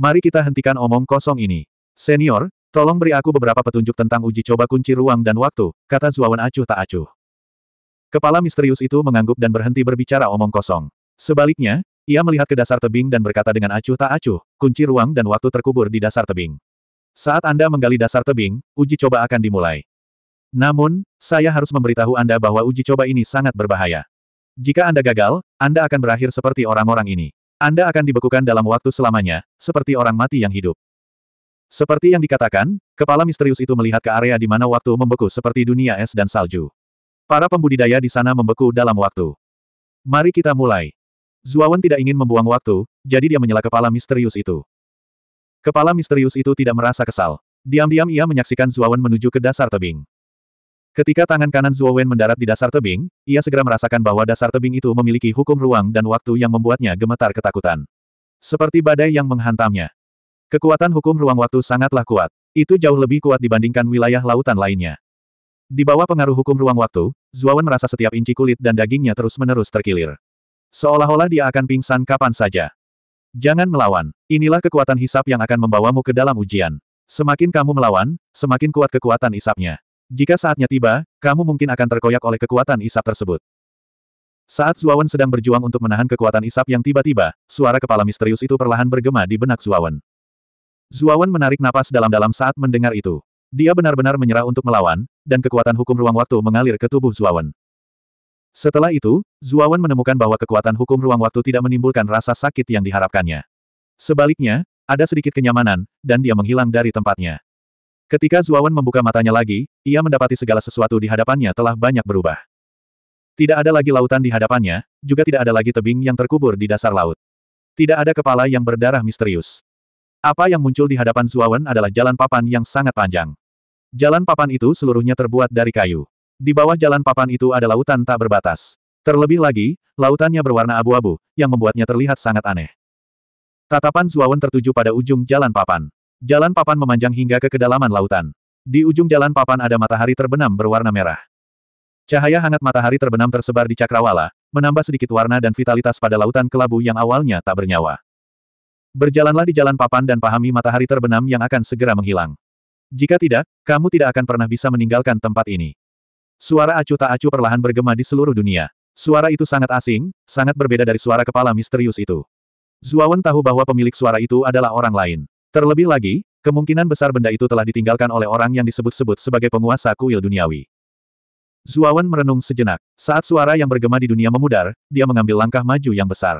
Mari kita hentikan omong kosong ini. Senior, tolong beri aku beberapa petunjuk tentang uji coba kunci ruang dan waktu, kata Zuawan acuh tak acuh. Kepala misterius itu mengangguk dan berhenti berbicara omong kosong. Sebaliknya, ia melihat ke dasar tebing dan berkata dengan acuh tak acuh, kunci ruang dan waktu terkubur di dasar tebing. Saat Anda menggali dasar tebing, uji coba akan dimulai. Namun, saya harus memberitahu Anda bahwa uji coba ini sangat berbahaya. Jika Anda gagal, Anda akan berakhir seperti orang-orang ini. Anda akan dibekukan dalam waktu selamanya, seperti orang mati yang hidup. Seperti yang dikatakan, kepala misterius itu melihat ke area di mana waktu membeku seperti dunia es dan salju. Para pembudidaya di sana membeku dalam waktu. Mari kita mulai. Zuawan tidak ingin membuang waktu, jadi dia menyela kepala misterius itu. Kepala misterius itu tidak merasa kesal. Diam-diam ia menyaksikan Zuawan menuju ke dasar tebing. Ketika tangan kanan Zuo Wen mendarat di dasar tebing, ia segera merasakan bahwa dasar tebing itu memiliki hukum ruang dan waktu yang membuatnya gemetar ketakutan. Seperti badai yang menghantamnya. Kekuatan hukum ruang waktu sangatlah kuat. Itu jauh lebih kuat dibandingkan wilayah lautan lainnya. Di bawah pengaruh hukum ruang waktu, Wen merasa setiap inci kulit dan dagingnya terus-menerus terkilir. Seolah-olah dia akan pingsan kapan saja. Jangan melawan. Inilah kekuatan hisap yang akan membawamu ke dalam ujian. Semakin kamu melawan, semakin kuat kekuatan hisapnya. Jika saatnya tiba, kamu mungkin akan terkoyak oleh kekuatan isap tersebut. Saat Zuawan sedang berjuang untuk menahan kekuatan isap yang tiba-tiba, suara kepala misterius itu perlahan bergema di benak Zuawan. Zuawan menarik napas dalam-dalam saat mendengar itu. Dia benar-benar menyerah untuk melawan, dan kekuatan hukum ruang waktu mengalir ke tubuh Zuawan. Setelah itu, Zuawan menemukan bahwa kekuatan hukum ruang waktu tidak menimbulkan rasa sakit yang diharapkannya. Sebaliknya, ada sedikit kenyamanan, dan dia menghilang dari tempatnya. Ketika Zuawan membuka matanya lagi, ia mendapati segala sesuatu di hadapannya telah banyak berubah. Tidak ada lagi lautan di hadapannya, juga tidak ada lagi tebing yang terkubur di dasar laut. Tidak ada kepala yang berdarah misterius. Apa yang muncul di hadapan Zuawan adalah jalan papan yang sangat panjang. Jalan papan itu seluruhnya terbuat dari kayu. Di bawah jalan papan itu ada lautan tak berbatas. Terlebih lagi, lautannya berwarna abu-abu, yang membuatnya terlihat sangat aneh. Tatapan Zuawan tertuju pada ujung jalan papan. Jalan papan memanjang hingga ke kedalaman lautan. Di ujung jalan papan ada matahari terbenam berwarna merah. Cahaya hangat matahari terbenam tersebar di cakrawala, menambah sedikit warna dan vitalitas pada lautan kelabu yang awalnya tak bernyawa. Berjalanlah di jalan papan dan pahami matahari terbenam yang akan segera menghilang. Jika tidak, kamu tidak akan pernah bisa meninggalkan tempat ini. Suara acuh tak acuh perlahan bergema di seluruh dunia. Suara itu sangat asing, sangat berbeda dari suara kepala misterius itu. Zuawan tahu bahwa pemilik suara itu adalah orang lain. Terlebih lagi, kemungkinan besar benda itu telah ditinggalkan oleh orang yang disebut-sebut sebagai penguasa kuil duniawi. Zuawan merenung sejenak. Saat suara yang bergema di dunia memudar, dia mengambil langkah maju yang besar.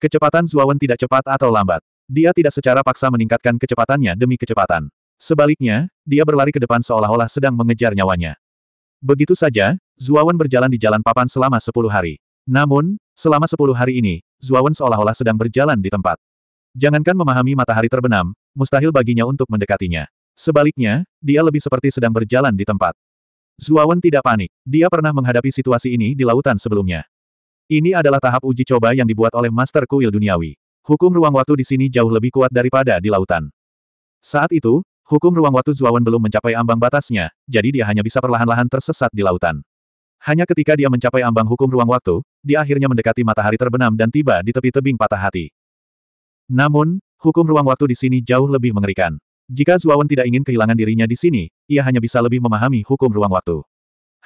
Kecepatan Zuawan tidak cepat atau lambat. Dia tidak secara paksa meningkatkan kecepatannya demi kecepatan. Sebaliknya, dia berlari ke depan seolah-olah sedang mengejar nyawanya. Begitu saja, Zuawan berjalan di jalan papan selama sepuluh hari. Namun, selama sepuluh hari ini, Zuawan seolah-olah sedang berjalan di tempat. Jangankan memahami matahari terbenam, mustahil baginya untuk mendekatinya. Sebaliknya, dia lebih seperti sedang berjalan di tempat. Zuawan tidak panik. Dia pernah menghadapi situasi ini di lautan sebelumnya. Ini adalah tahap uji coba yang dibuat oleh Master Kuil Duniawi. Hukum ruang waktu di sini jauh lebih kuat daripada di lautan. Saat itu, hukum ruang waktu Zuawan belum mencapai ambang batasnya, jadi dia hanya bisa perlahan-lahan tersesat di lautan. Hanya ketika dia mencapai ambang hukum ruang waktu, dia akhirnya mendekati matahari terbenam dan tiba di tepi tebing patah hati. Namun, hukum ruang waktu di sini jauh lebih mengerikan. Jika Zuawan tidak ingin kehilangan dirinya di sini, ia hanya bisa lebih memahami hukum ruang waktu.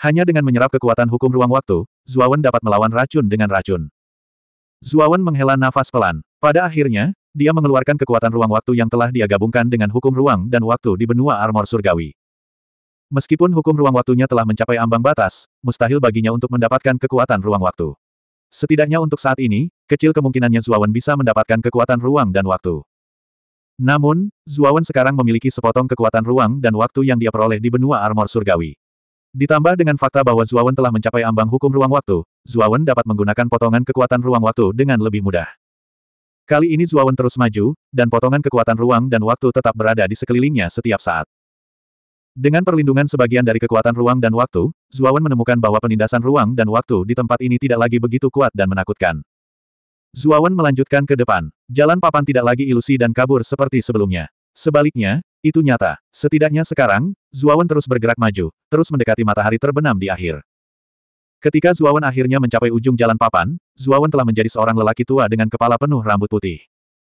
Hanya dengan menyerap kekuatan hukum ruang waktu, Zuawan dapat melawan racun dengan racun. Zuawan menghela nafas pelan. Pada akhirnya, dia mengeluarkan kekuatan ruang waktu yang telah dia gabungkan dengan hukum ruang dan waktu di benua armor surgawi. Meskipun hukum ruang waktunya telah mencapai ambang batas, mustahil baginya untuk mendapatkan kekuatan ruang waktu. Setidaknya untuk saat ini, kecil kemungkinannya Zuawan bisa mendapatkan kekuatan ruang dan waktu. Namun, Zuawan sekarang memiliki sepotong kekuatan ruang dan waktu yang dia peroleh di benua armor surgawi. Ditambah dengan fakta bahwa Zuawan telah mencapai ambang hukum ruang waktu, Zuawan dapat menggunakan potongan kekuatan ruang waktu dengan lebih mudah. Kali ini Zuawan terus maju, dan potongan kekuatan ruang dan waktu tetap berada di sekelilingnya setiap saat. Dengan perlindungan sebagian dari kekuatan ruang dan waktu, Zuawan menemukan bahwa penindasan ruang dan waktu di tempat ini tidak lagi begitu kuat dan menakutkan. Zuawan melanjutkan ke depan. Jalan papan tidak lagi ilusi dan kabur seperti sebelumnya. Sebaliknya, itu nyata. Setidaknya sekarang, Zuawan terus bergerak maju, terus mendekati matahari terbenam di akhir. Ketika Zuawan akhirnya mencapai ujung jalan papan, Zuawan telah menjadi seorang lelaki tua dengan kepala penuh rambut putih.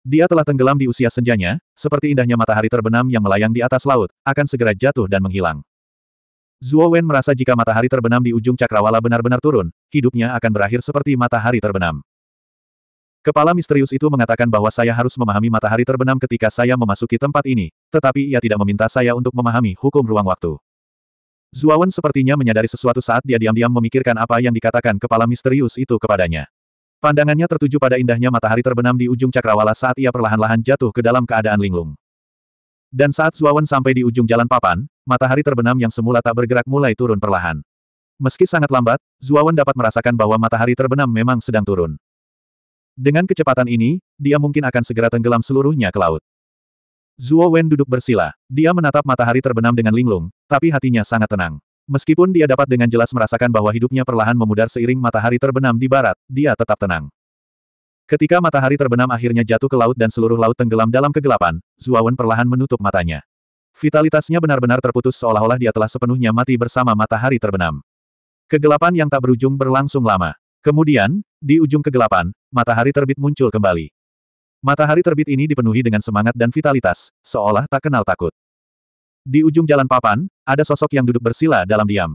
Dia telah tenggelam di usia senjanya, seperti indahnya matahari terbenam yang melayang di atas laut, akan segera jatuh dan menghilang. Zuo Wen merasa jika matahari terbenam di ujung cakrawala benar-benar turun, hidupnya akan berakhir seperti matahari terbenam. Kepala misterius itu mengatakan bahwa saya harus memahami matahari terbenam ketika saya memasuki tempat ini, tetapi ia tidak meminta saya untuk memahami hukum ruang waktu. Wen sepertinya menyadari sesuatu saat dia diam-diam memikirkan apa yang dikatakan kepala misterius itu kepadanya. Pandangannya tertuju pada indahnya matahari terbenam di ujung cakrawala saat ia perlahan-lahan jatuh ke dalam keadaan linglung. Dan saat Zuawan sampai di ujung jalan papan, matahari terbenam yang semula tak bergerak mulai turun perlahan. Meski sangat lambat, Zuawan dapat merasakan bahwa matahari terbenam memang sedang turun. Dengan kecepatan ini, dia mungkin akan segera tenggelam seluruhnya ke laut. Zuo Wen duduk bersila. Dia menatap matahari terbenam dengan linglung, tapi hatinya sangat tenang. Meskipun dia dapat dengan jelas merasakan bahwa hidupnya perlahan memudar seiring matahari terbenam di barat, dia tetap tenang. Ketika matahari terbenam akhirnya jatuh ke laut dan seluruh laut tenggelam dalam kegelapan, Zuawan perlahan menutup matanya. Vitalitasnya benar-benar terputus seolah-olah dia telah sepenuhnya mati bersama matahari terbenam. Kegelapan yang tak berujung berlangsung lama. Kemudian, di ujung kegelapan, matahari terbit muncul kembali. Matahari terbit ini dipenuhi dengan semangat dan vitalitas, seolah tak kenal takut. Di ujung jalan papan, ada sosok yang duduk bersila dalam diam.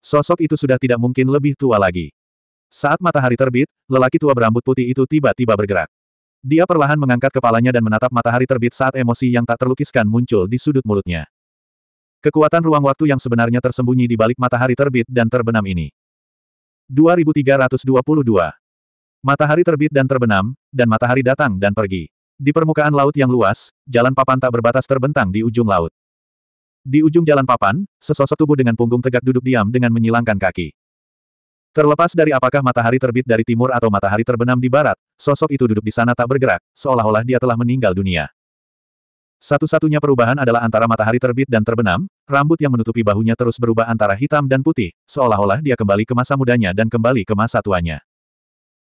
Sosok itu sudah tidak mungkin lebih tua lagi. Saat matahari terbit, lelaki tua berambut putih itu tiba-tiba bergerak. Dia perlahan mengangkat kepalanya dan menatap matahari terbit saat emosi yang tak terlukiskan muncul di sudut mulutnya. Kekuatan ruang waktu yang sebenarnya tersembunyi di balik matahari terbit dan terbenam ini. 2322 Matahari terbit dan terbenam, dan matahari datang dan pergi. Di permukaan laut yang luas, jalan papan tak berbatas terbentang di ujung laut. Di ujung jalan papan, sesosok tubuh dengan punggung tegak duduk diam dengan menyilangkan kaki. Terlepas dari apakah matahari terbit dari timur atau matahari terbenam di barat, sosok itu duduk di sana tak bergerak, seolah-olah dia telah meninggal dunia. Satu-satunya perubahan adalah antara matahari terbit dan terbenam, rambut yang menutupi bahunya terus berubah antara hitam dan putih, seolah-olah dia kembali ke masa mudanya dan kembali ke masa tuanya.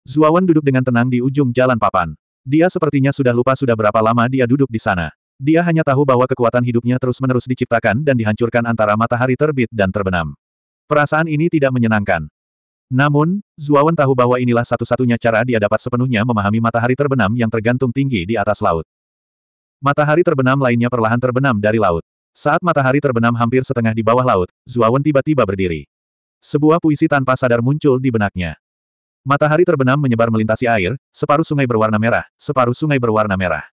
Zuawan duduk dengan tenang di ujung jalan papan. Dia sepertinya sudah lupa sudah berapa lama dia duduk di sana. Dia hanya tahu bahwa kekuatan hidupnya terus-menerus diciptakan dan dihancurkan antara matahari terbit dan terbenam. Perasaan ini tidak menyenangkan. Namun, Zuawan tahu bahwa inilah satu-satunya cara dia dapat sepenuhnya memahami matahari terbenam yang tergantung tinggi di atas laut. Matahari terbenam lainnya perlahan terbenam dari laut. Saat matahari terbenam hampir setengah di bawah laut, Zuawan tiba-tiba berdiri. Sebuah puisi tanpa sadar muncul di benaknya. Matahari terbenam menyebar melintasi air, separuh sungai berwarna merah, separuh sungai berwarna merah.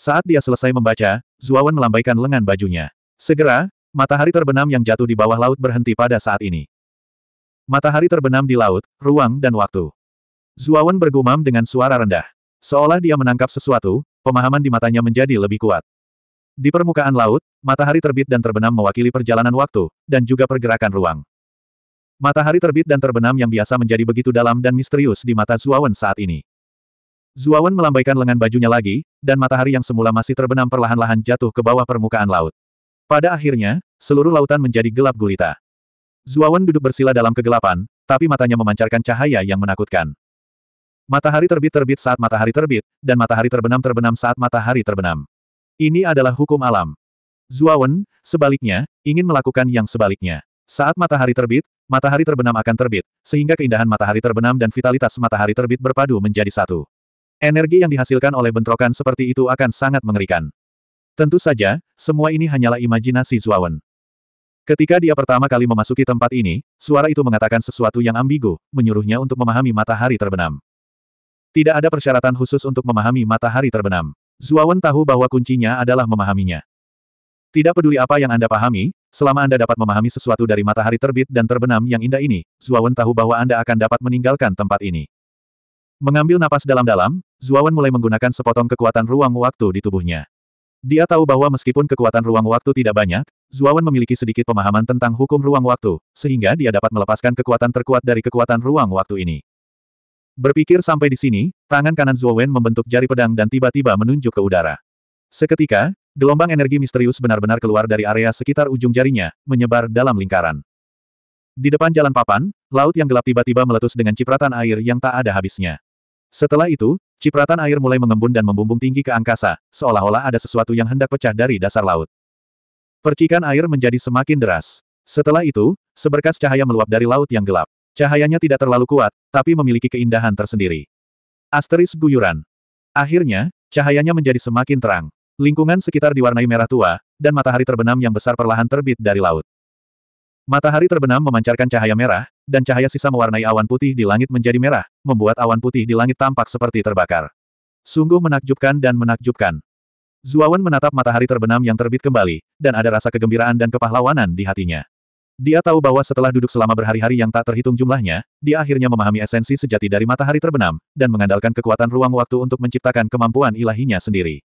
Saat dia selesai membaca, Zuawan melambaikan lengan bajunya. Segera, matahari terbenam yang jatuh di bawah laut berhenti pada saat ini. Matahari terbenam di laut, ruang dan waktu. Zuawan bergumam dengan suara rendah. Seolah dia menangkap sesuatu, pemahaman di matanya menjadi lebih kuat. Di permukaan laut, matahari terbit dan terbenam mewakili perjalanan waktu, dan juga pergerakan ruang. Matahari terbit dan terbenam yang biasa menjadi begitu dalam dan misterius di mata Zuawan saat ini. Zuawan melambaikan lengan bajunya lagi, dan matahari yang semula masih terbenam perlahan-lahan jatuh ke bawah permukaan laut. Pada akhirnya, seluruh lautan menjadi gelap gulita. Zuawan duduk bersila dalam kegelapan, tapi matanya memancarkan cahaya yang menakutkan. Matahari terbit-terbit saat matahari terbit, dan matahari terbenam-terbenam saat matahari terbenam. Ini adalah hukum alam. Zuawan, sebaliknya, ingin melakukan yang sebaliknya. Saat matahari terbit, matahari terbenam akan terbit, sehingga keindahan matahari terbenam dan vitalitas matahari terbit berpadu menjadi satu. Energi yang dihasilkan oleh bentrokan seperti itu akan sangat mengerikan. Tentu saja, semua ini hanyalah imajinasi Zuawan. Ketika dia pertama kali memasuki tempat ini, suara itu mengatakan sesuatu yang ambigu, menyuruhnya untuk memahami matahari terbenam. Tidak ada persyaratan khusus untuk memahami matahari terbenam. Zuawan tahu bahwa kuncinya adalah memahaminya. Tidak peduli apa yang Anda pahami, selama Anda dapat memahami sesuatu dari matahari terbit dan terbenam yang indah ini, Zuawan tahu bahwa Anda akan dapat meninggalkan tempat ini. Mengambil napas dalam-dalam, Zuawan mulai menggunakan sepotong kekuatan ruang waktu di tubuhnya. Dia tahu bahwa meskipun kekuatan ruang waktu tidak banyak, Zuawan memiliki sedikit pemahaman tentang hukum ruang waktu, sehingga dia dapat melepaskan kekuatan terkuat dari kekuatan ruang waktu ini. Berpikir sampai di sini, tangan kanan Zuawan membentuk jari pedang dan tiba-tiba menunjuk ke udara. Seketika, gelombang energi misterius benar-benar keluar dari area sekitar ujung jarinya, menyebar dalam lingkaran. Di depan jalan papan, laut yang gelap tiba-tiba meletus dengan cipratan air yang tak ada habisnya. Setelah itu, Cipratan air mulai mengembun dan membumbung tinggi ke angkasa, seolah-olah ada sesuatu yang hendak pecah dari dasar laut. Percikan air menjadi semakin deras. Setelah itu, seberkas cahaya meluap dari laut yang gelap. Cahayanya tidak terlalu kuat, tapi memiliki keindahan tersendiri. Asteris guyuran. Akhirnya, cahayanya menjadi semakin terang. Lingkungan sekitar diwarnai merah tua, dan matahari terbenam yang besar perlahan terbit dari laut. Matahari terbenam memancarkan cahaya merah, dan cahaya sisa mewarnai awan putih di langit menjadi merah, membuat awan putih di langit tampak seperti terbakar. Sungguh menakjubkan dan menakjubkan. Zuawan menatap matahari terbenam yang terbit kembali, dan ada rasa kegembiraan dan kepahlawanan di hatinya. Dia tahu bahwa setelah duduk selama berhari-hari yang tak terhitung jumlahnya, dia akhirnya memahami esensi sejati dari matahari terbenam, dan mengandalkan kekuatan ruang waktu untuk menciptakan kemampuan ilahinya sendiri.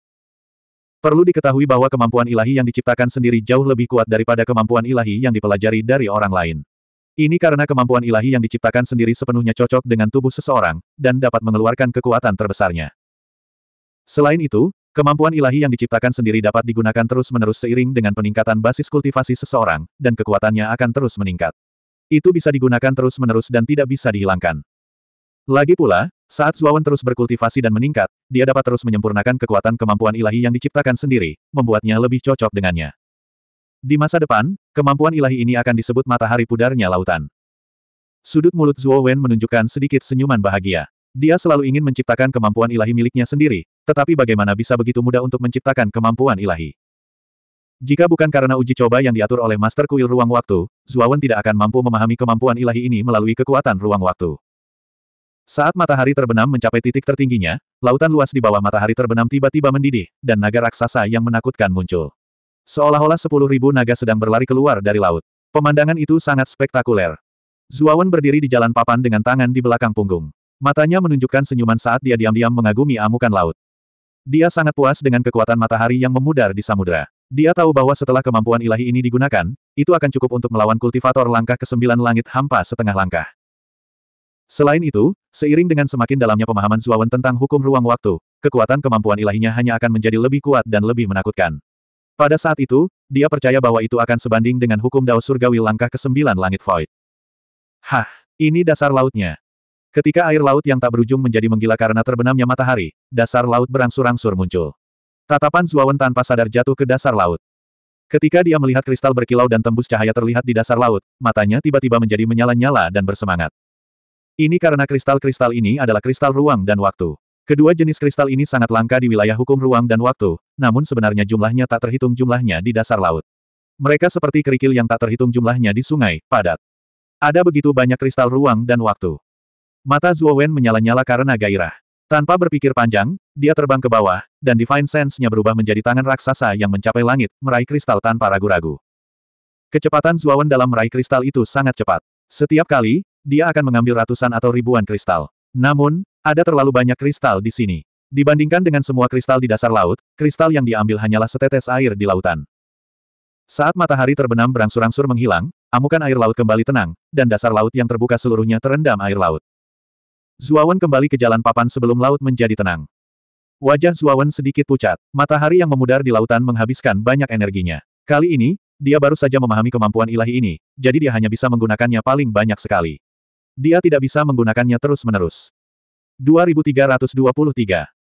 Perlu diketahui bahwa kemampuan ilahi yang diciptakan sendiri jauh lebih kuat daripada kemampuan ilahi yang dipelajari dari orang lain. Ini karena kemampuan ilahi yang diciptakan sendiri sepenuhnya cocok dengan tubuh seseorang, dan dapat mengeluarkan kekuatan terbesarnya. Selain itu, kemampuan ilahi yang diciptakan sendiri dapat digunakan terus-menerus seiring dengan peningkatan basis kultivasi seseorang, dan kekuatannya akan terus meningkat. Itu bisa digunakan terus-menerus dan tidak bisa dihilangkan. Lagi pula, saat Zuawan terus berkultivasi dan meningkat, dia dapat terus menyempurnakan kekuatan kemampuan ilahi yang diciptakan sendiri, membuatnya lebih cocok dengannya. Di masa depan, kemampuan ilahi ini akan disebut matahari pudarnya lautan. Sudut mulut Zuo Wen menunjukkan sedikit senyuman bahagia. Dia selalu ingin menciptakan kemampuan ilahi miliknya sendiri, tetapi bagaimana bisa begitu mudah untuk menciptakan kemampuan ilahi? Jika bukan karena uji coba yang diatur oleh Master Kuil Ruang Waktu, Zuo Wen tidak akan mampu memahami kemampuan ilahi ini melalui kekuatan ruang waktu. Saat matahari terbenam mencapai titik tertingginya, lautan luas di bawah matahari terbenam tiba-tiba mendidih, dan naga raksasa yang menakutkan muncul. Seolah-olah sepuluh ribu naga sedang berlari keluar dari laut. Pemandangan itu sangat spektakuler. Zuawan berdiri di jalan papan dengan tangan di belakang punggung. Matanya menunjukkan senyuman saat dia diam-diam mengagumi amukan laut. Dia sangat puas dengan kekuatan matahari yang memudar di samudera. Dia tahu bahwa setelah kemampuan ilahi ini digunakan, itu akan cukup untuk melawan kultivator langkah ke sembilan langit hampa setengah langkah. Selain itu, seiring dengan semakin dalamnya pemahaman Zuawan tentang hukum ruang waktu, kekuatan kemampuan ilahinya hanya akan menjadi lebih kuat dan lebih menakutkan. Pada saat itu, dia percaya bahwa itu akan sebanding dengan hukum Dao Surgawi langkah ke-9 langit void. Hah, ini dasar lautnya. Ketika air laut yang tak berujung menjadi menggila karena terbenamnya matahari, dasar laut berangsur-angsur muncul. Tatapan Zuawan tanpa sadar jatuh ke dasar laut. Ketika dia melihat kristal berkilau dan tembus cahaya terlihat di dasar laut, matanya tiba-tiba menjadi menyala-nyala dan bersemangat. Ini karena kristal-kristal ini adalah kristal ruang dan waktu. Kedua jenis kristal ini sangat langka di wilayah hukum ruang dan waktu, namun sebenarnya jumlahnya tak terhitung jumlahnya di dasar laut. Mereka seperti kerikil yang tak terhitung jumlahnya di sungai, padat. Ada begitu banyak kristal ruang dan waktu. Mata Zuo Wen menyala-nyala karena gairah. Tanpa berpikir panjang, dia terbang ke bawah, dan Divine Sense-nya berubah menjadi tangan raksasa yang mencapai langit, meraih kristal tanpa ragu-ragu. Kecepatan Zuo Wen dalam meraih kristal itu sangat cepat. Setiap kali, dia akan mengambil ratusan atau ribuan kristal. Namun, ada terlalu banyak kristal di sini. Dibandingkan dengan semua kristal di dasar laut, kristal yang diambil hanyalah setetes air di lautan. Saat matahari terbenam berangsur-angsur menghilang, amukan air laut kembali tenang, dan dasar laut yang terbuka seluruhnya terendam air laut. Zuawan kembali ke jalan papan sebelum laut menjadi tenang. Wajah Zuawan sedikit pucat, matahari yang memudar di lautan menghabiskan banyak energinya. Kali ini, dia baru saja memahami kemampuan ilahi ini, jadi dia hanya bisa menggunakannya paling banyak sekali. Dia tidak bisa menggunakannya terus-menerus. 2323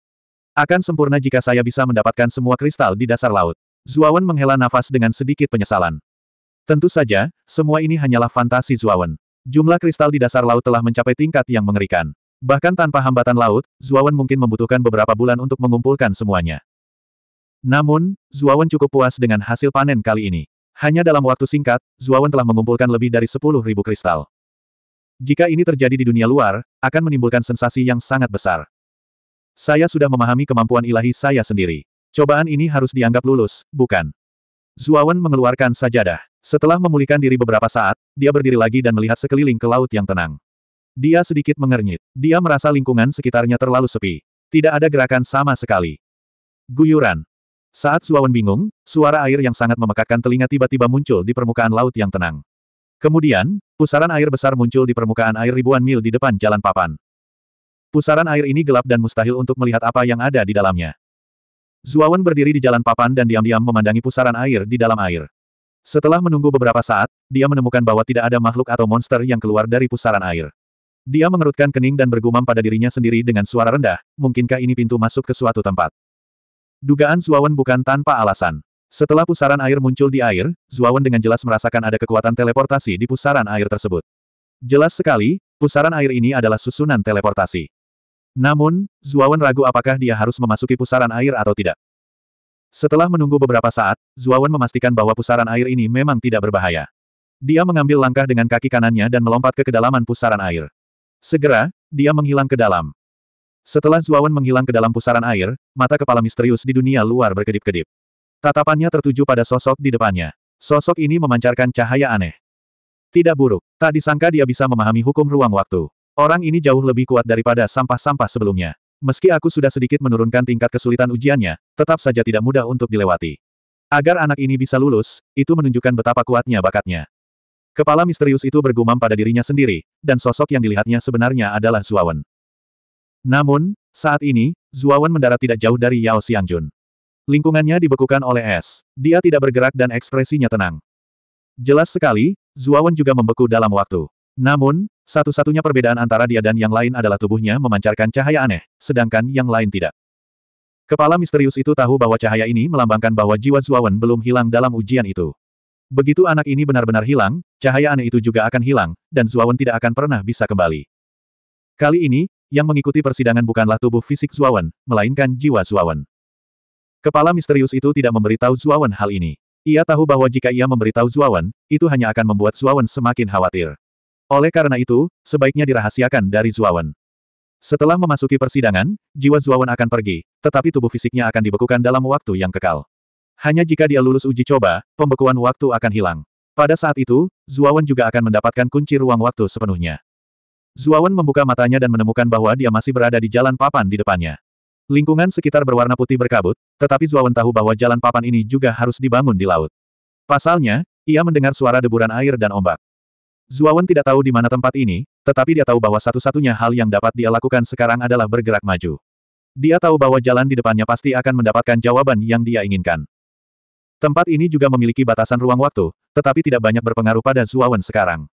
akan sempurna jika saya bisa mendapatkan semua kristal di dasar laut. Zuawan menghela nafas dengan sedikit penyesalan. Tentu saja, semua ini hanyalah fantasi Zuawan. Jumlah kristal di dasar laut telah mencapai tingkat yang mengerikan. Bahkan tanpa hambatan laut, Zuawan mungkin membutuhkan beberapa bulan untuk mengumpulkan semuanya. Namun, Zuawan cukup puas dengan hasil panen kali ini. Hanya dalam waktu singkat, Zuawan telah mengumpulkan lebih dari 10.000 kristal. Jika ini terjadi di dunia luar, akan menimbulkan sensasi yang sangat besar. Saya sudah memahami kemampuan ilahi saya sendiri. Cobaan ini harus dianggap lulus, bukan? Zuawan mengeluarkan sajadah. Setelah memulihkan diri beberapa saat, dia berdiri lagi dan melihat sekeliling ke laut yang tenang. Dia sedikit mengernyit. Dia merasa lingkungan sekitarnya terlalu sepi. Tidak ada gerakan sama sekali. Guyuran. Saat Zuawan bingung, suara air yang sangat memekakkan telinga tiba-tiba muncul di permukaan laut yang tenang. Kemudian, pusaran air besar muncul di permukaan air ribuan mil di depan jalan papan. Pusaran air ini gelap dan mustahil untuk melihat apa yang ada di dalamnya. Zuawan berdiri di jalan papan dan diam-diam memandangi pusaran air di dalam air. Setelah menunggu beberapa saat, dia menemukan bahwa tidak ada makhluk atau monster yang keluar dari pusaran air. Dia mengerutkan kening dan bergumam pada dirinya sendiri dengan suara rendah, mungkinkah ini pintu masuk ke suatu tempat? Dugaan Zuawan bukan tanpa alasan. Setelah pusaran air muncul di air, Zuawan dengan jelas merasakan ada kekuatan teleportasi di pusaran air tersebut. Jelas sekali, pusaran air ini adalah susunan teleportasi. Namun, Zuawan ragu apakah dia harus memasuki pusaran air atau tidak. Setelah menunggu beberapa saat, Zuawan memastikan bahwa pusaran air ini memang tidak berbahaya. Dia mengambil langkah dengan kaki kanannya dan melompat ke kedalaman pusaran air. Segera, dia menghilang ke dalam. Setelah Zuawan menghilang ke dalam pusaran air, mata kepala misterius di dunia luar berkedip-kedip. Tatapannya tertuju pada sosok di depannya. Sosok ini memancarkan cahaya aneh. Tidak buruk, tak disangka dia bisa memahami hukum ruang waktu. Orang ini jauh lebih kuat daripada sampah-sampah sebelumnya. Meski aku sudah sedikit menurunkan tingkat kesulitan ujiannya, tetap saja tidak mudah untuk dilewati. Agar anak ini bisa lulus, itu menunjukkan betapa kuatnya bakatnya. Kepala misterius itu bergumam pada dirinya sendiri, dan sosok yang dilihatnya sebenarnya adalah Zuawan. Namun, saat ini, Zuawan mendarat tidak jauh dari Yao Xiangjun. Lingkungannya dibekukan oleh es, dia tidak bergerak dan ekspresinya tenang. Jelas sekali, Zuawan juga membeku dalam waktu. Namun, satu-satunya perbedaan antara dia dan yang lain adalah tubuhnya memancarkan cahaya aneh, sedangkan yang lain tidak. Kepala misterius itu tahu bahwa cahaya ini melambangkan bahwa jiwa Zuawan belum hilang dalam ujian itu. Begitu anak ini benar-benar hilang, cahaya aneh itu juga akan hilang, dan Zuawan tidak akan pernah bisa kembali. Kali ini, yang mengikuti persidangan bukanlah tubuh fisik Zuawan, melainkan jiwa Zuawan. Kepala misterius itu tidak memberitahu Zuawan hal ini. Ia tahu bahwa jika ia memberitahu Zuawan, itu hanya akan membuat Zuawan semakin khawatir. Oleh karena itu, sebaiknya dirahasiakan dari Zuawan. Setelah memasuki persidangan, jiwa Zuawan akan pergi, tetapi tubuh fisiknya akan dibekukan dalam waktu yang kekal. Hanya jika dia lulus uji coba, pembekuan waktu akan hilang. Pada saat itu, Zuawan juga akan mendapatkan kunci ruang waktu sepenuhnya. Zuawan membuka matanya dan menemukan bahwa dia masih berada di jalan papan di depannya. Lingkungan sekitar berwarna putih berkabut, tetapi Zuawan tahu bahwa jalan papan ini juga harus dibangun di laut. Pasalnya, ia mendengar suara deburan air dan ombak. Zuawan tidak tahu di mana tempat ini, tetapi dia tahu bahwa satu-satunya hal yang dapat dia lakukan sekarang adalah bergerak maju. Dia tahu bahwa jalan di depannya pasti akan mendapatkan jawaban yang dia inginkan. Tempat ini juga memiliki batasan ruang waktu, tetapi tidak banyak berpengaruh pada Zuawan sekarang.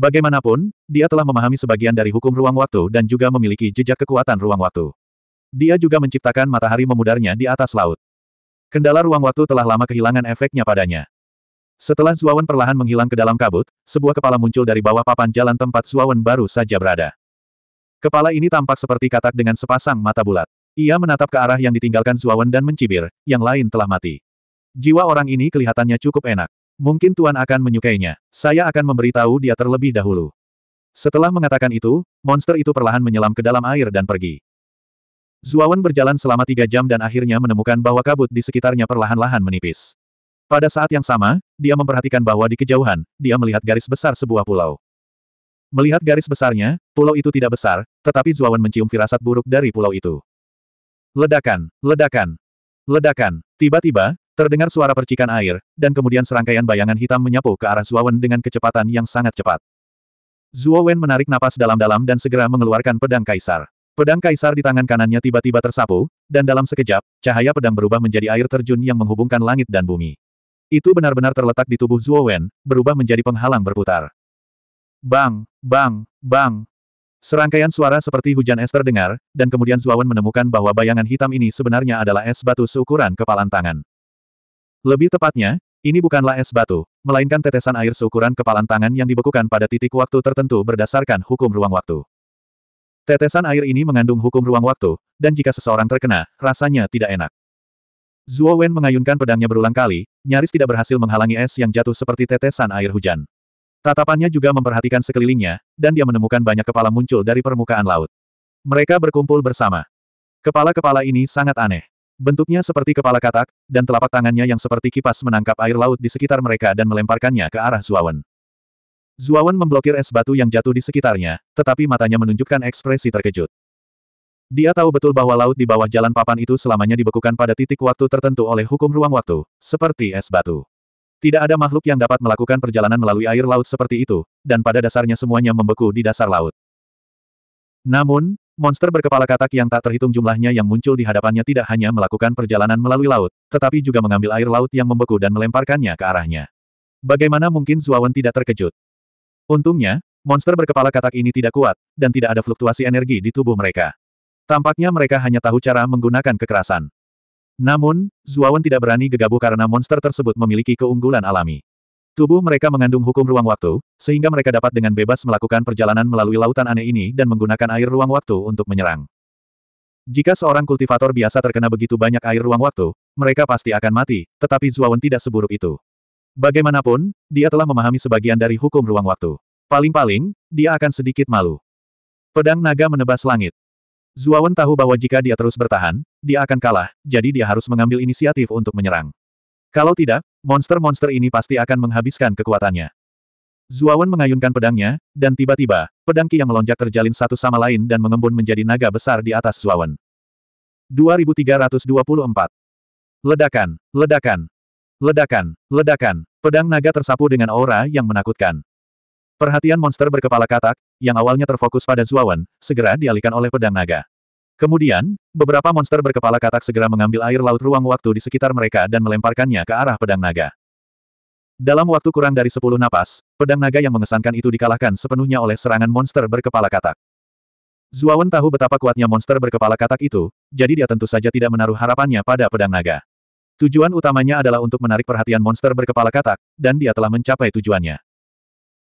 Bagaimanapun, dia telah memahami sebagian dari hukum ruang waktu dan juga memiliki jejak kekuatan ruang waktu. Dia juga menciptakan matahari memudarnya di atas laut. Kendala ruang waktu telah lama kehilangan efeknya padanya. Setelah Zuawan perlahan menghilang ke dalam kabut, sebuah kepala muncul dari bawah papan jalan tempat Zuawan baru saja berada. Kepala ini tampak seperti katak dengan sepasang mata bulat. Ia menatap ke arah yang ditinggalkan Zuawan dan mencibir, yang lain telah mati. Jiwa orang ini kelihatannya cukup enak. Mungkin Tuan akan menyukainya. Saya akan memberitahu dia terlebih dahulu. Setelah mengatakan itu, monster itu perlahan menyelam ke dalam air dan pergi. Zuawan berjalan selama tiga jam dan akhirnya menemukan bahwa kabut di sekitarnya perlahan-lahan menipis. Pada saat yang sama, dia memperhatikan bahwa di kejauhan, dia melihat garis besar sebuah pulau. Melihat garis besarnya, pulau itu tidak besar, tetapi Zuawan mencium firasat buruk dari pulau itu. Ledakan, ledakan, ledakan. Tiba-tiba, terdengar suara percikan air, dan kemudian serangkaian bayangan hitam menyapu ke arah Zuawan dengan kecepatan yang sangat cepat. Zuawan menarik napas dalam-dalam dan segera mengeluarkan pedang kaisar. Pedang kaisar di tangan kanannya tiba-tiba tersapu, dan dalam sekejap, cahaya pedang berubah menjadi air terjun yang menghubungkan langit dan bumi. Itu benar-benar terletak di tubuh Zuo Wen, berubah menjadi penghalang berputar. Bang, bang, bang. Serangkaian suara seperti hujan es terdengar, dan kemudian Zuo Wen menemukan bahwa bayangan hitam ini sebenarnya adalah es batu seukuran kepalan tangan. Lebih tepatnya, ini bukanlah es batu, melainkan tetesan air seukuran kepalan tangan yang dibekukan pada titik waktu tertentu berdasarkan hukum ruang waktu. Tetesan air ini mengandung hukum ruang waktu, dan jika seseorang terkena, rasanya tidak enak. Zuo Wen mengayunkan pedangnya berulang kali, nyaris tidak berhasil menghalangi es yang jatuh seperti tetesan air hujan. Tatapannya juga memperhatikan sekelilingnya, dan dia menemukan banyak kepala muncul dari permukaan laut. Mereka berkumpul bersama. Kepala-kepala ini sangat aneh. Bentuknya seperti kepala katak, dan telapak tangannya yang seperti kipas menangkap air laut di sekitar mereka dan melemparkannya ke arah Zuawan. Zuawan memblokir es batu yang jatuh di sekitarnya, tetapi matanya menunjukkan ekspresi terkejut. Dia tahu betul bahwa laut di bawah jalan papan itu selamanya dibekukan pada titik waktu tertentu oleh hukum ruang waktu, seperti es batu. Tidak ada makhluk yang dapat melakukan perjalanan melalui air laut seperti itu, dan pada dasarnya semuanya membeku di dasar laut. Namun, monster berkepala katak yang tak terhitung jumlahnya yang muncul di hadapannya tidak hanya melakukan perjalanan melalui laut, tetapi juga mengambil air laut yang membeku dan melemparkannya ke arahnya. Bagaimana mungkin Zuawan tidak terkejut? Untungnya, monster berkepala katak ini tidak kuat, dan tidak ada fluktuasi energi di tubuh mereka. Tampaknya mereka hanya tahu cara menggunakan kekerasan. Namun, Zuawan tidak berani gegabah karena monster tersebut memiliki keunggulan alami. Tubuh mereka mengandung hukum ruang waktu, sehingga mereka dapat dengan bebas melakukan perjalanan melalui lautan aneh ini dan menggunakan air ruang waktu untuk menyerang. Jika seorang kultivator biasa terkena begitu banyak air ruang waktu, mereka pasti akan mati, tetapi Zuawan tidak seburuk itu. Bagaimanapun, dia telah memahami sebagian dari hukum ruang waktu. Paling-paling, dia akan sedikit malu. Pedang naga menebas langit. Zuawan tahu bahwa jika dia terus bertahan, dia akan kalah, jadi dia harus mengambil inisiatif untuk menyerang. Kalau tidak, monster-monster ini pasti akan menghabiskan kekuatannya. Zuawan mengayunkan pedangnya, dan tiba-tiba, pedang Ki yang melonjak terjalin satu sama lain dan mengembun menjadi naga besar di atas Zuawan. 2324. Ledakan, ledakan, ledakan, ledakan, pedang naga tersapu dengan aura yang menakutkan. Perhatian monster berkepala katak, yang awalnya terfokus pada Zuawan, segera dialihkan oleh pedang naga. Kemudian, beberapa monster berkepala katak segera mengambil air laut ruang waktu di sekitar mereka dan melemparkannya ke arah pedang naga. Dalam waktu kurang dari 10 napas, pedang naga yang mengesankan itu dikalahkan sepenuhnya oleh serangan monster berkepala katak. Zuawan tahu betapa kuatnya monster berkepala katak itu, jadi dia tentu saja tidak menaruh harapannya pada pedang naga. Tujuan utamanya adalah untuk menarik perhatian monster berkepala katak, dan dia telah mencapai tujuannya.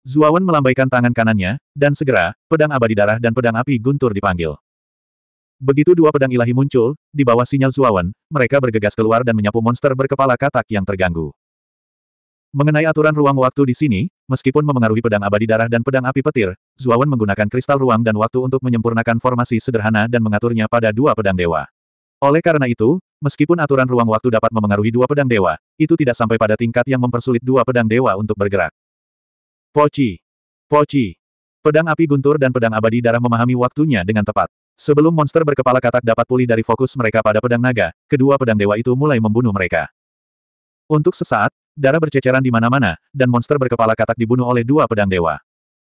Zuawan melambaikan tangan kanannya, dan segera, pedang abadi darah dan pedang api guntur dipanggil. Begitu dua pedang ilahi muncul, di bawah sinyal Zuawan, mereka bergegas keluar dan menyapu monster berkepala katak yang terganggu. Mengenai aturan ruang waktu di sini, meskipun memengaruhi pedang abadi darah dan pedang api petir, Zuawan menggunakan kristal ruang dan waktu untuk menyempurnakan formasi sederhana dan mengaturnya pada dua pedang dewa. Oleh karena itu, meskipun aturan ruang waktu dapat memengaruhi dua pedang dewa, itu tidak sampai pada tingkat yang mempersulit dua pedang dewa untuk bergerak. Poci. Poci. Pedang api guntur dan pedang abadi darah memahami waktunya dengan tepat. Sebelum monster berkepala katak dapat pulih dari fokus mereka pada pedang naga, kedua pedang dewa itu mulai membunuh mereka. Untuk sesaat, darah berceceran di mana-mana, dan monster berkepala katak dibunuh oleh dua pedang dewa.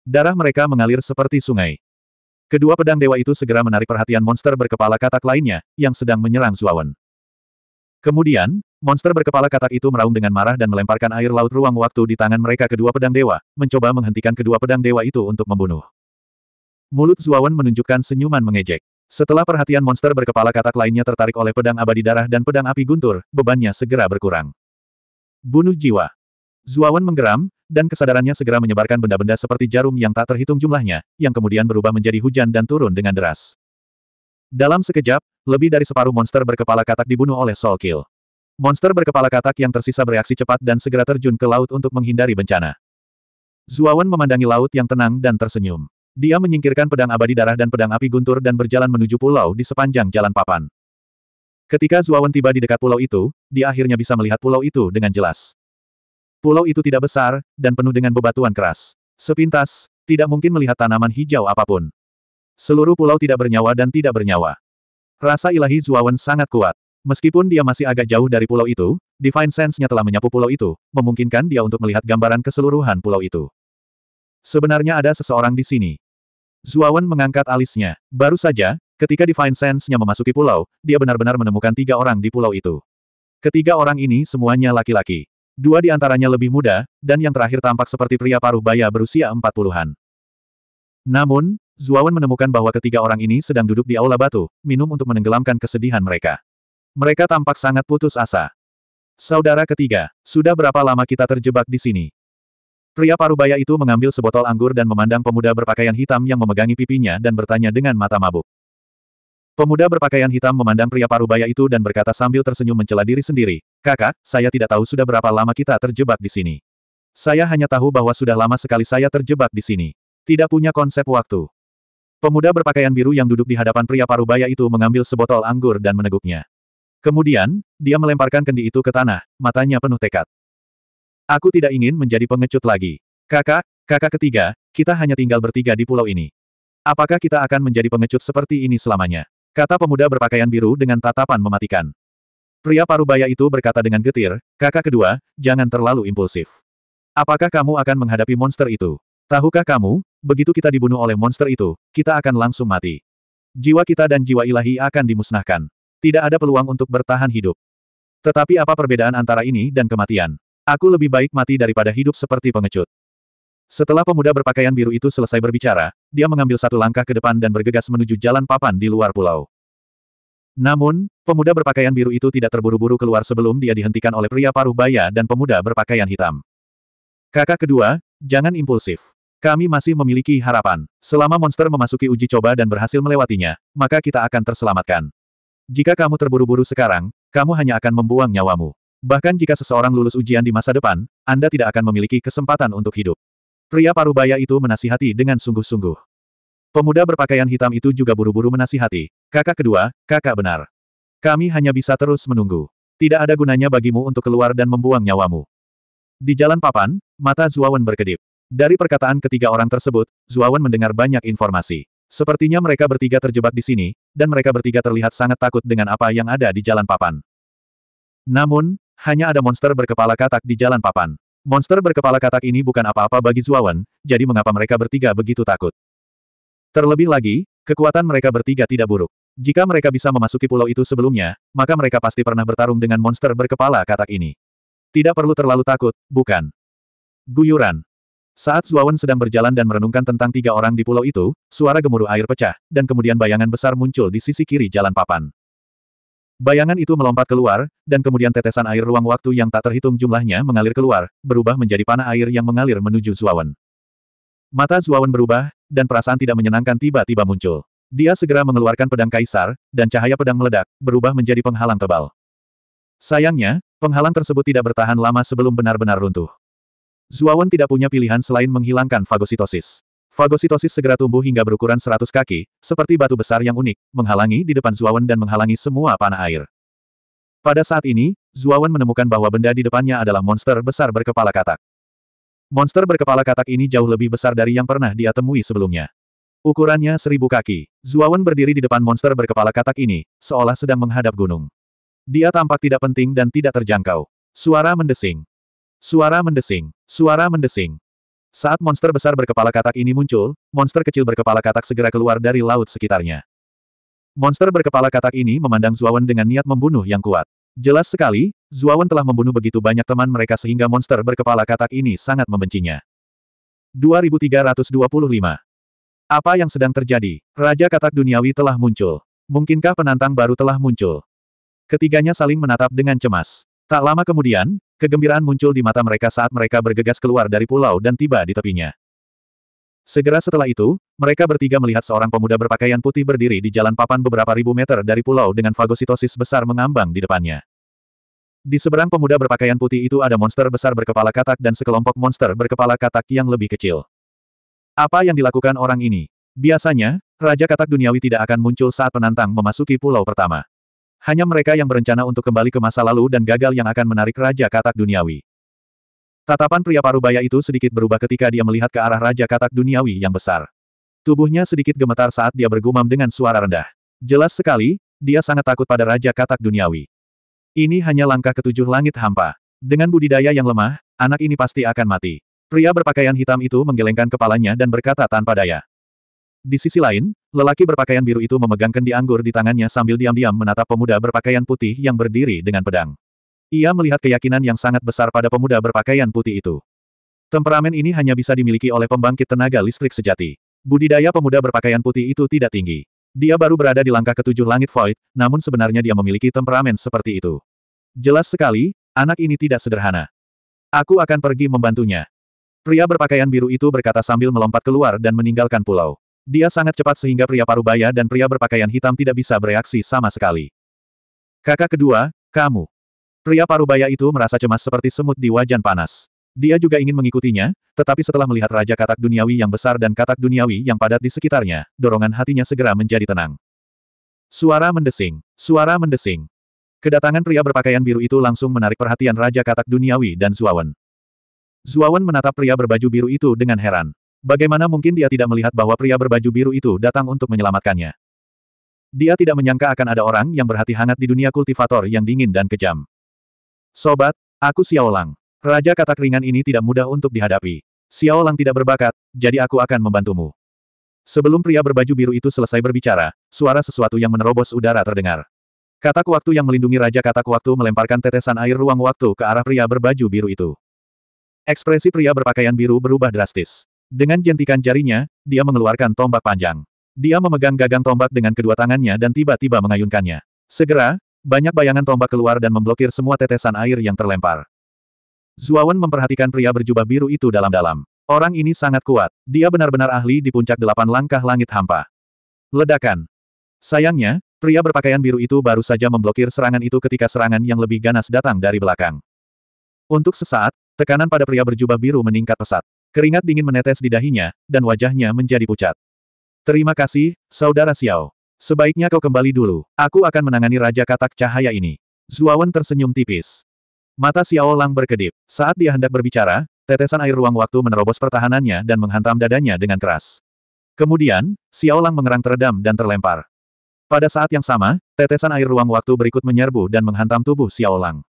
Darah mereka mengalir seperti sungai. Kedua pedang dewa itu segera menarik perhatian monster berkepala katak lainnya, yang sedang menyerang Zuawan. Kemudian, Monster berkepala katak itu meraung dengan marah dan melemparkan air laut ruang waktu di tangan mereka kedua pedang dewa, mencoba menghentikan kedua pedang dewa itu untuk membunuh. Mulut Zuawan menunjukkan senyuman mengejek. Setelah perhatian monster berkepala katak lainnya tertarik oleh pedang abadi darah dan pedang api guntur, bebannya segera berkurang. Bunuh jiwa. Zuawan menggeram, dan kesadarannya segera menyebarkan benda-benda seperti jarum yang tak terhitung jumlahnya, yang kemudian berubah menjadi hujan dan turun dengan deras. Dalam sekejap, lebih dari separuh monster berkepala katak dibunuh oleh Soul Kill. Monster berkepala katak yang tersisa bereaksi cepat dan segera terjun ke laut untuk menghindari bencana. Zuawan memandangi laut yang tenang dan tersenyum. Dia menyingkirkan pedang abadi darah dan pedang api guntur dan berjalan menuju pulau di sepanjang jalan papan. Ketika Zuawan tiba di dekat pulau itu, dia akhirnya bisa melihat pulau itu dengan jelas. Pulau itu tidak besar, dan penuh dengan bebatuan keras. Sepintas, tidak mungkin melihat tanaman hijau apapun. Seluruh pulau tidak bernyawa dan tidak bernyawa. Rasa ilahi Zuawan sangat kuat. Meskipun dia masih agak jauh dari pulau itu, Divine Sense-nya telah menyapu pulau itu, memungkinkan dia untuk melihat gambaran keseluruhan pulau itu. Sebenarnya ada seseorang di sini. Zuawan mengangkat alisnya. Baru saja, ketika Divine Sense-nya memasuki pulau, dia benar-benar menemukan tiga orang di pulau itu. Ketiga orang ini semuanya laki-laki. Dua di antaranya lebih muda, dan yang terakhir tampak seperti pria paruh baya berusia empat puluhan. Namun, Zuawan menemukan bahwa ketiga orang ini sedang duduk di aula batu, minum untuk menenggelamkan kesedihan mereka. Mereka tampak sangat putus asa. Saudara ketiga, sudah berapa lama kita terjebak di sini? Pria parubaya itu mengambil sebotol anggur dan memandang pemuda berpakaian hitam yang memegangi pipinya dan bertanya dengan mata mabuk. Pemuda berpakaian hitam memandang pria parubaya itu dan berkata sambil tersenyum mencela diri sendiri, Kakak, saya tidak tahu sudah berapa lama kita terjebak di sini. Saya hanya tahu bahwa sudah lama sekali saya terjebak di sini. Tidak punya konsep waktu. Pemuda berpakaian biru yang duduk di hadapan pria parubaya itu mengambil sebotol anggur dan meneguknya. Kemudian, dia melemparkan kendi itu ke tanah, matanya penuh tekad. Aku tidak ingin menjadi pengecut lagi. Kakak, kakak ketiga, kita hanya tinggal bertiga di pulau ini. Apakah kita akan menjadi pengecut seperti ini selamanya? Kata pemuda berpakaian biru dengan tatapan mematikan. Pria parubaya itu berkata dengan getir, kakak kedua, jangan terlalu impulsif. Apakah kamu akan menghadapi monster itu? Tahukah kamu, begitu kita dibunuh oleh monster itu, kita akan langsung mati. Jiwa kita dan jiwa ilahi akan dimusnahkan. Tidak ada peluang untuk bertahan hidup. Tetapi apa perbedaan antara ini dan kematian? Aku lebih baik mati daripada hidup seperti pengecut. Setelah pemuda berpakaian biru itu selesai berbicara, dia mengambil satu langkah ke depan dan bergegas menuju jalan papan di luar pulau. Namun, pemuda berpakaian biru itu tidak terburu-buru keluar sebelum dia dihentikan oleh pria paruh baya dan pemuda berpakaian hitam. Kakak kedua, jangan impulsif. Kami masih memiliki harapan. Selama monster memasuki uji coba dan berhasil melewatinya, maka kita akan terselamatkan. Jika kamu terburu-buru sekarang, kamu hanya akan membuang nyawamu. Bahkan jika seseorang lulus ujian di masa depan, Anda tidak akan memiliki kesempatan untuk hidup. Pria parubaya itu menasihati dengan sungguh-sungguh. Pemuda berpakaian hitam itu juga buru-buru menasihati. Kakak kedua, kakak benar. Kami hanya bisa terus menunggu. Tidak ada gunanya bagimu untuk keluar dan membuang nyawamu. Di jalan papan, mata Zuawan berkedip. Dari perkataan ketiga orang tersebut, Zuawan mendengar banyak informasi. Sepertinya mereka bertiga terjebak di sini, dan mereka bertiga terlihat sangat takut dengan apa yang ada di jalan papan. Namun, hanya ada monster berkepala katak di jalan papan. Monster berkepala katak ini bukan apa-apa bagi Zuawan, jadi mengapa mereka bertiga begitu takut? Terlebih lagi, kekuatan mereka bertiga tidak buruk. Jika mereka bisa memasuki pulau itu sebelumnya, maka mereka pasti pernah bertarung dengan monster berkepala katak ini. Tidak perlu terlalu takut, bukan? Guyuran. Saat Zuawan sedang berjalan dan merenungkan tentang tiga orang di pulau itu, suara gemuruh air pecah, dan kemudian bayangan besar muncul di sisi kiri jalan papan. Bayangan itu melompat keluar, dan kemudian tetesan air ruang waktu yang tak terhitung jumlahnya mengalir keluar, berubah menjadi panah air yang mengalir menuju Zuawan. Mata Zuawan berubah, dan perasaan tidak menyenangkan tiba-tiba muncul. Dia segera mengeluarkan pedang kaisar, dan cahaya pedang meledak, berubah menjadi penghalang tebal. Sayangnya, penghalang tersebut tidak bertahan lama sebelum benar-benar runtuh. Zuawan tidak punya pilihan selain menghilangkan fagositosis. Fagositosis segera tumbuh hingga berukuran 100 kaki, seperti batu besar yang unik, menghalangi di depan Zuawan dan menghalangi semua panah air. Pada saat ini, Zuawan menemukan bahwa benda di depannya adalah monster besar berkepala katak. Monster berkepala katak ini jauh lebih besar dari yang pernah dia temui sebelumnya. Ukurannya seribu kaki. Zuawan berdiri di depan monster berkepala katak ini, seolah sedang menghadap gunung. Dia tampak tidak penting dan tidak terjangkau. Suara mendesing. Suara mendesing. Suara mendesing. Saat monster besar berkepala katak ini muncul, monster kecil berkepala katak segera keluar dari laut sekitarnya. Monster berkepala katak ini memandang Zuawan dengan niat membunuh yang kuat. Jelas sekali, Zuawan telah membunuh begitu banyak teman mereka sehingga monster berkepala katak ini sangat membencinya. 2325. Apa yang sedang terjadi? Raja katak duniawi telah muncul. Mungkinkah penantang baru telah muncul? Ketiganya saling menatap dengan cemas. Tak lama kemudian, Kegembiraan muncul di mata mereka saat mereka bergegas keluar dari pulau dan tiba di tepinya. Segera setelah itu, mereka bertiga melihat seorang pemuda berpakaian putih berdiri di jalan papan beberapa ribu meter dari pulau dengan fagositosis besar mengambang di depannya. Di seberang pemuda berpakaian putih itu ada monster besar berkepala katak dan sekelompok monster berkepala katak yang lebih kecil. Apa yang dilakukan orang ini? Biasanya, Raja Katak Duniawi tidak akan muncul saat penantang memasuki pulau pertama. Hanya mereka yang berencana untuk kembali ke masa lalu dan gagal yang akan menarik Raja Katak Duniawi. Tatapan pria parubaya itu sedikit berubah ketika dia melihat ke arah Raja Katak Duniawi yang besar. Tubuhnya sedikit gemetar saat dia bergumam dengan suara rendah. Jelas sekali, dia sangat takut pada Raja Katak Duniawi. Ini hanya langkah ketujuh langit hampa. Dengan budidaya yang lemah, anak ini pasti akan mati. Pria berpakaian hitam itu menggelengkan kepalanya dan berkata tanpa daya. Di sisi lain, lelaki berpakaian biru itu memegang kendi anggur di tangannya sambil diam-diam menatap pemuda berpakaian putih yang berdiri dengan pedang. Ia melihat keyakinan yang sangat besar pada pemuda berpakaian putih itu. Temperamen ini hanya bisa dimiliki oleh pembangkit tenaga listrik sejati. Budidaya pemuda berpakaian putih itu tidak tinggi. Dia baru berada di langkah ketujuh langit void, namun sebenarnya dia memiliki temperamen seperti itu. Jelas sekali, anak ini tidak sederhana. Aku akan pergi membantunya. Pria berpakaian biru itu berkata sambil melompat keluar dan meninggalkan pulau. Dia sangat cepat sehingga pria parubaya dan pria berpakaian hitam tidak bisa bereaksi sama sekali. Kakak kedua, kamu. Pria parubaya itu merasa cemas seperti semut di wajan panas. Dia juga ingin mengikutinya, tetapi setelah melihat Raja Katak Duniawi yang besar dan Katak Duniawi yang padat di sekitarnya, dorongan hatinya segera menjadi tenang. Suara mendesing. Suara mendesing. Kedatangan pria berpakaian biru itu langsung menarik perhatian Raja Katak Duniawi dan Zuawan. Zuawan menatap pria berbaju biru itu dengan heran. Bagaimana mungkin dia tidak melihat bahwa pria berbaju biru itu datang untuk menyelamatkannya? Dia tidak menyangka akan ada orang yang berhati hangat di dunia kultivator yang dingin dan kejam. Sobat, aku Xiaolang. Raja Kata Keringan ini tidak mudah untuk dihadapi. Xiaolang tidak berbakat, jadi aku akan membantumu. Sebelum pria berbaju biru itu selesai berbicara, suara sesuatu yang menerobos udara terdengar. Katak waktu yang melindungi Raja Katak waktu melemparkan tetesan air ruang waktu ke arah pria berbaju biru itu. Ekspresi pria berpakaian biru berubah drastis. Dengan jentikan jarinya, dia mengeluarkan tombak panjang. Dia memegang gagang tombak dengan kedua tangannya dan tiba-tiba mengayunkannya. Segera, banyak bayangan tombak keluar dan memblokir semua tetesan air yang terlempar. Zuawan memperhatikan pria berjubah biru itu dalam-dalam. Orang ini sangat kuat. Dia benar-benar ahli di puncak delapan langkah langit hampa. Ledakan. Sayangnya, pria berpakaian biru itu baru saja memblokir serangan itu ketika serangan yang lebih ganas datang dari belakang. Untuk sesaat, tekanan pada pria berjubah biru meningkat pesat. Keringat dingin menetes di dahinya, dan wajahnya menjadi pucat. Terima kasih, Saudara Xiao. Sebaiknya kau kembali dulu. Aku akan menangani Raja Katak Cahaya ini. Zuawan tersenyum tipis. Mata Xiao Lang berkedip. Saat dia hendak berbicara, tetesan air ruang waktu menerobos pertahanannya dan menghantam dadanya dengan keras. Kemudian, Xiao Lang mengerang teredam dan terlempar. Pada saat yang sama, tetesan air ruang waktu berikut menyerbu dan menghantam tubuh Xiao Lang.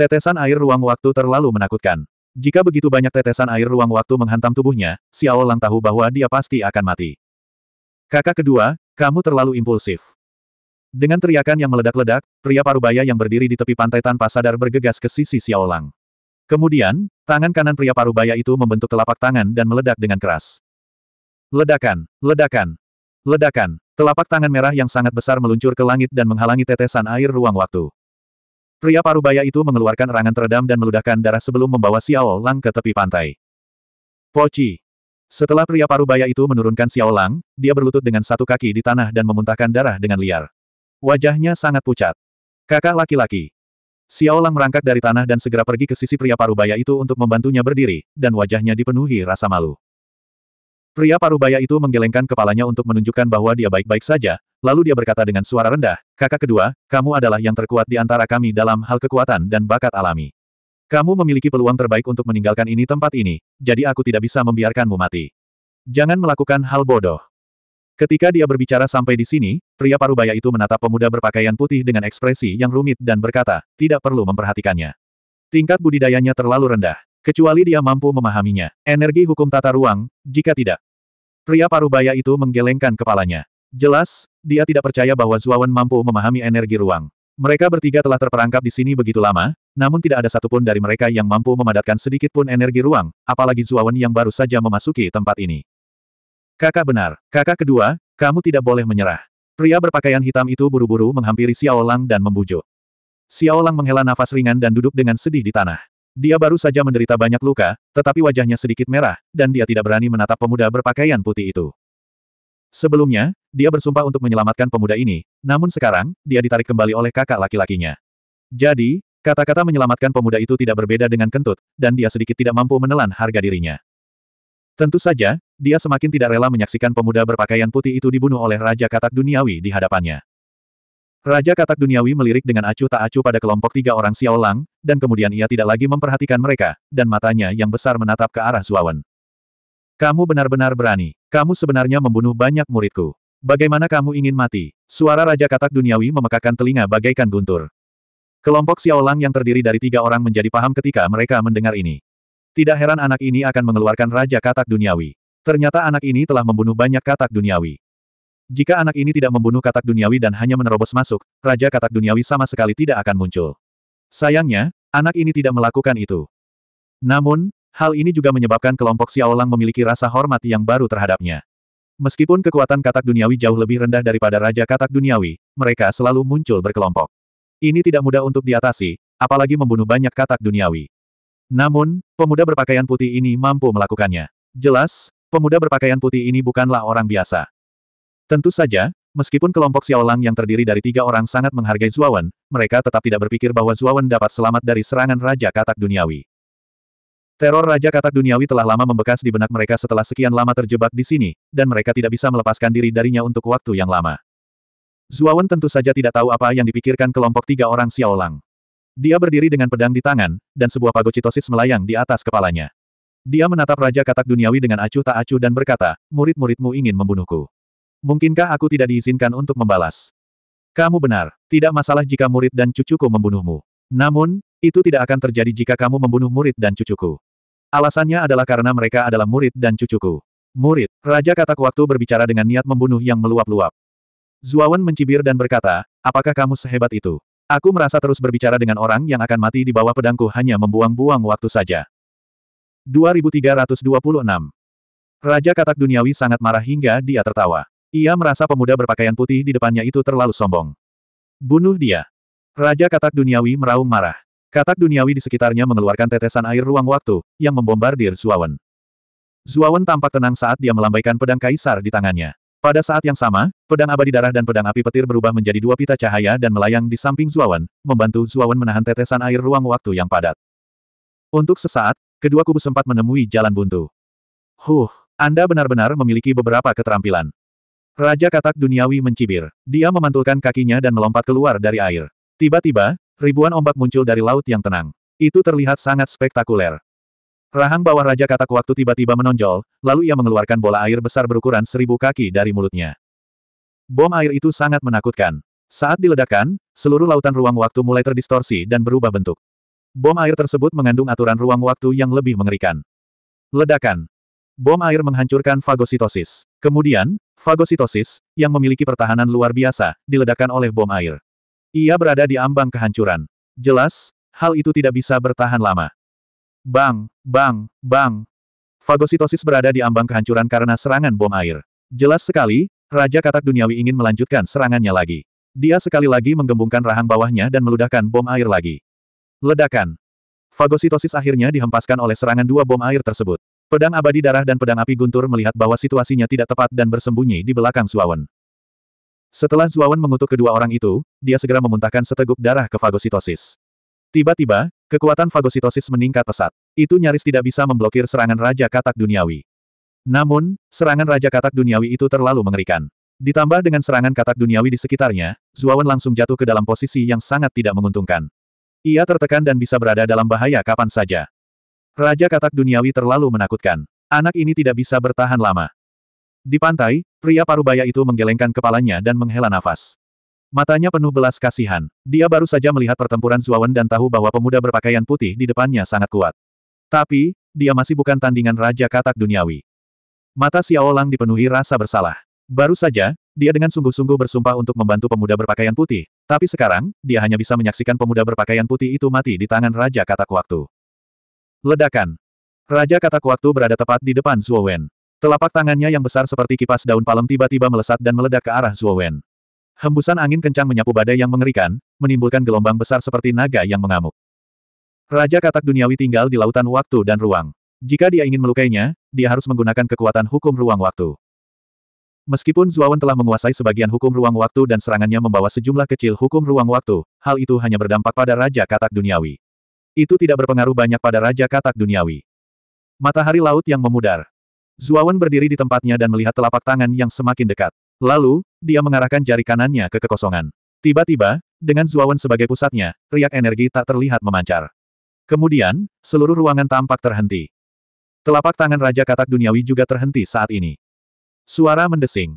Tetesan air ruang waktu terlalu menakutkan. Jika begitu banyak tetesan air ruang waktu menghantam tubuhnya, Xiao Lang tahu bahwa dia pasti akan mati. Kakak kedua, kamu terlalu impulsif. Dengan teriakan yang meledak-ledak, pria parubaya yang berdiri di tepi pantai tanpa sadar bergegas ke sisi Xiao Lang. Kemudian, tangan kanan pria parubaya itu membentuk telapak tangan dan meledak dengan keras. Ledakan, ledakan, ledakan, telapak tangan merah yang sangat besar meluncur ke langit dan menghalangi tetesan air ruang waktu. Pria parubaya itu mengeluarkan erangan teredam dan meludahkan darah sebelum membawa Xiao Lang ke tepi pantai. Poci. Setelah pria parubaya itu menurunkan Xiao Lang, dia berlutut dengan satu kaki di tanah dan memuntahkan darah dengan liar. Wajahnya sangat pucat. Kakak laki-laki. Xiao Lang merangkak dari tanah dan segera pergi ke sisi pria parubaya itu untuk membantunya berdiri, dan wajahnya dipenuhi rasa malu. Pria Parubaya itu menggelengkan kepalanya untuk menunjukkan bahwa dia baik-baik saja, lalu dia berkata dengan suara rendah, kakak kedua, kamu adalah yang terkuat di antara kami dalam hal kekuatan dan bakat alami. Kamu memiliki peluang terbaik untuk meninggalkan ini tempat ini, jadi aku tidak bisa membiarkanmu mati. Jangan melakukan hal bodoh. Ketika dia berbicara sampai di sini, pria parubaya itu menatap pemuda berpakaian putih dengan ekspresi yang rumit dan berkata, tidak perlu memperhatikannya. Tingkat budidayanya terlalu rendah, kecuali dia mampu memahaminya. Energi hukum tata ruang, jika tidak, Pria parubaya itu menggelengkan kepalanya. Jelas, dia tidak percaya bahwa Zuawan mampu memahami energi ruang. Mereka bertiga telah terperangkap di sini begitu lama, namun tidak ada satupun dari mereka yang mampu memadatkan sedikit pun energi ruang, apalagi Zuawan yang baru saja memasuki tempat ini. Kakak benar, kakak kedua, kamu tidak boleh menyerah. Pria berpakaian hitam itu buru-buru menghampiri Xiao Lang dan membujuk. Xiao Lang menghela nafas ringan dan duduk dengan sedih di tanah. Dia baru saja menderita banyak luka, tetapi wajahnya sedikit merah, dan dia tidak berani menatap pemuda berpakaian putih itu. Sebelumnya, dia bersumpah untuk menyelamatkan pemuda ini, namun sekarang, dia ditarik kembali oleh kakak laki-lakinya. Jadi, kata-kata menyelamatkan pemuda itu tidak berbeda dengan kentut, dan dia sedikit tidak mampu menelan harga dirinya. Tentu saja, dia semakin tidak rela menyaksikan pemuda berpakaian putih itu dibunuh oleh Raja Katak Duniawi di hadapannya. Raja katak duniawi melirik dengan acuh tak acuh pada kelompok tiga orang Xiao dan kemudian ia tidak lagi memperhatikan mereka, dan matanya yang besar menatap ke arah Zuawan. Kamu benar-benar berani. Kamu sebenarnya membunuh banyak muridku. Bagaimana kamu ingin mati? Suara Raja Katak Duniawi memekakan telinga bagaikan guntur. Kelompok Xiao yang terdiri dari tiga orang menjadi paham ketika mereka mendengar ini. Tidak heran anak ini akan mengeluarkan Raja Katak Duniawi. Ternyata anak ini telah membunuh banyak katak duniawi. Jika anak ini tidak membunuh katak duniawi dan hanya menerobos masuk, Raja Katak Duniawi sama sekali tidak akan muncul. Sayangnya, anak ini tidak melakukan itu. Namun, hal ini juga menyebabkan kelompok Xiaolang memiliki rasa hormat yang baru terhadapnya. Meskipun kekuatan katak duniawi jauh lebih rendah daripada Raja Katak Duniawi, mereka selalu muncul berkelompok. Ini tidak mudah untuk diatasi, apalagi membunuh banyak katak duniawi. Namun, pemuda berpakaian putih ini mampu melakukannya. Jelas, pemuda berpakaian putih ini bukanlah orang biasa. Tentu saja, meskipun kelompok Xiaolang yang terdiri dari tiga orang sangat menghargai Zuawan, mereka tetap tidak berpikir bahwa Zuawan dapat selamat dari serangan Raja Katak Duniawi. Teror Raja Katak Duniawi telah lama membekas di benak mereka setelah sekian lama terjebak di sini, dan mereka tidak bisa melepaskan diri darinya untuk waktu yang lama. Zuawan tentu saja tidak tahu apa yang dipikirkan kelompok tiga orang Xiaolang. Dia berdiri dengan pedang di tangan, dan sebuah pagocitosis melayang di atas kepalanya. Dia menatap Raja Katak Duniawi dengan acuh tak acuh dan berkata, murid-muridmu ingin membunuhku. Mungkinkah aku tidak diizinkan untuk membalas? Kamu benar, tidak masalah jika murid dan cucuku membunuhmu. Namun, itu tidak akan terjadi jika kamu membunuh murid dan cucuku. Alasannya adalah karena mereka adalah murid dan cucuku. Murid, Raja Katak waktu berbicara dengan niat membunuh yang meluap-luap. Zuawan mencibir dan berkata, apakah kamu sehebat itu? Aku merasa terus berbicara dengan orang yang akan mati di bawah pedangku hanya membuang-buang waktu saja. 2326 Raja Katak Duniawi sangat marah hingga dia tertawa. Ia merasa pemuda berpakaian putih di depannya itu terlalu sombong. Bunuh dia. Raja katak duniawi meraung marah. Katak duniawi di sekitarnya mengeluarkan tetesan air ruang waktu, yang membombardir Zuawan. Zuawan tampak tenang saat dia melambaikan pedang kaisar di tangannya. Pada saat yang sama, pedang abadi darah dan pedang api petir berubah menjadi dua pita cahaya dan melayang di samping Zuawan, membantu Zuawan menahan tetesan air ruang waktu yang padat. Untuk sesaat, kedua kubu sempat menemui jalan buntu. Huh, Anda benar-benar memiliki beberapa keterampilan. Raja katak duniawi mencibir. Dia memantulkan kakinya dan melompat keluar dari air. Tiba-tiba, ribuan ombak muncul dari laut yang tenang. Itu terlihat sangat spektakuler. Rahang bawah Raja katak waktu tiba-tiba menonjol, lalu ia mengeluarkan bola air besar berukuran seribu kaki dari mulutnya. Bom air itu sangat menakutkan. Saat diledakkan, seluruh lautan ruang waktu mulai terdistorsi dan berubah bentuk. Bom air tersebut mengandung aturan ruang waktu yang lebih mengerikan. Ledakan. Bom air menghancurkan fagositosis. Kemudian, fagositosis, yang memiliki pertahanan luar biasa, diledakkan oleh bom air. Ia berada di ambang kehancuran. Jelas, hal itu tidak bisa bertahan lama. Bang, bang, bang. Fagositosis berada di ambang kehancuran karena serangan bom air. Jelas sekali, Raja Katak Duniawi ingin melanjutkan serangannya lagi. Dia sekali lagi menggembungkan rahang bawahnya dan meludahkan bom air lagi. Ledakan. Fagositosis akhirnya dihempaskan oleh serangan dua bom air tersebut. Pedang abadi darah dan pedang api guntur melihat bahwa situasinya tidak tepat dan bersembunyi di belakang Zuawan. Setelah Zuawan mengutuk kedua orang itu, dia segera memuntahkan seteguk darah ke fagositosis. Tiba-tiba, kekuatan fagositosis meningkat pesat. Itu nyaris tidak bisa memblokir serangan Raja Katak Duniawi. Namun, serangan Raja Katak Duniawi itu terlalu mengerikan. Ditambah dengan serangan katak duniawi di sekitarnya, Zuawan langsung jatuh ke dalam posisi yang sangat tidak menguntungkan. Ia tertekan dan bisa berada dalam bahaya kapan saja. Raja katak duniawi terlalu menakutkan. Anak ini tidak bisa bertahan lama. Di pantai, pria parubaya itu menggelengkan kepalanya dan menghela nafas. Matanya penuh belas kasihan. Dia baru saja melihat pertempuran Zuawan dan tahu bahwa pemuda berpakaian putih di depannya sangat kuat. Tapi, dia masih bukan tandingan Raja Katak Duniawi. Mata Xiao Lang dipenuhi rasa bersalah. Baru saja, dia dengan sungguh-sungguh bersumpah untuk membantu pemuda berpakaian putih, tapi sekarang, dia hanya bisa menyaksikan pemuda berpakaian putih itu mati di tangan Raja Katak Waktu. Ledakan. Raja katak waktu berada tepat di depan Zuowen. Telapak tangannya yang besar seperti kipas daun palem tiba-tiba melesat dan meledak ke arah Zuowen. Hembusan angin kencang menyapu badai yang mengerikan, menimbulkan gelombang besar seperti naga yang mengamuk. Raja katak duniawi tinggal di lautan waktu dan ruang. Jika dia ingin melukainya, dia harus menggunakan kekuatan hukum ruang waktu. Meskipun Zuawan telah menguasai sebagian hukum ruang waktu dan serangannya membawa sejumlah kecil hukum ruang waktu, hal itu hanya berdampak pada Raja Katak Duniawi. Itu tidak berpengaruh banyak pada Raja Katak Duniawi. Matahari laut yang memudar. Zuawan berdiri di tempatnya dan melihat telapak tangan yang semakin dekat. Lalu, dia mengarahkan jari kanannya ke kekosongan. Tiba-tiba, dengan Zuawan sebagai pusatnya, riak energi tak terlihat memancar. Kemudian, seluruh ruangan tampak terhenti. Telapak tangan Raja Katak Duniawi juga terhenti saat ini. Suara mendesing.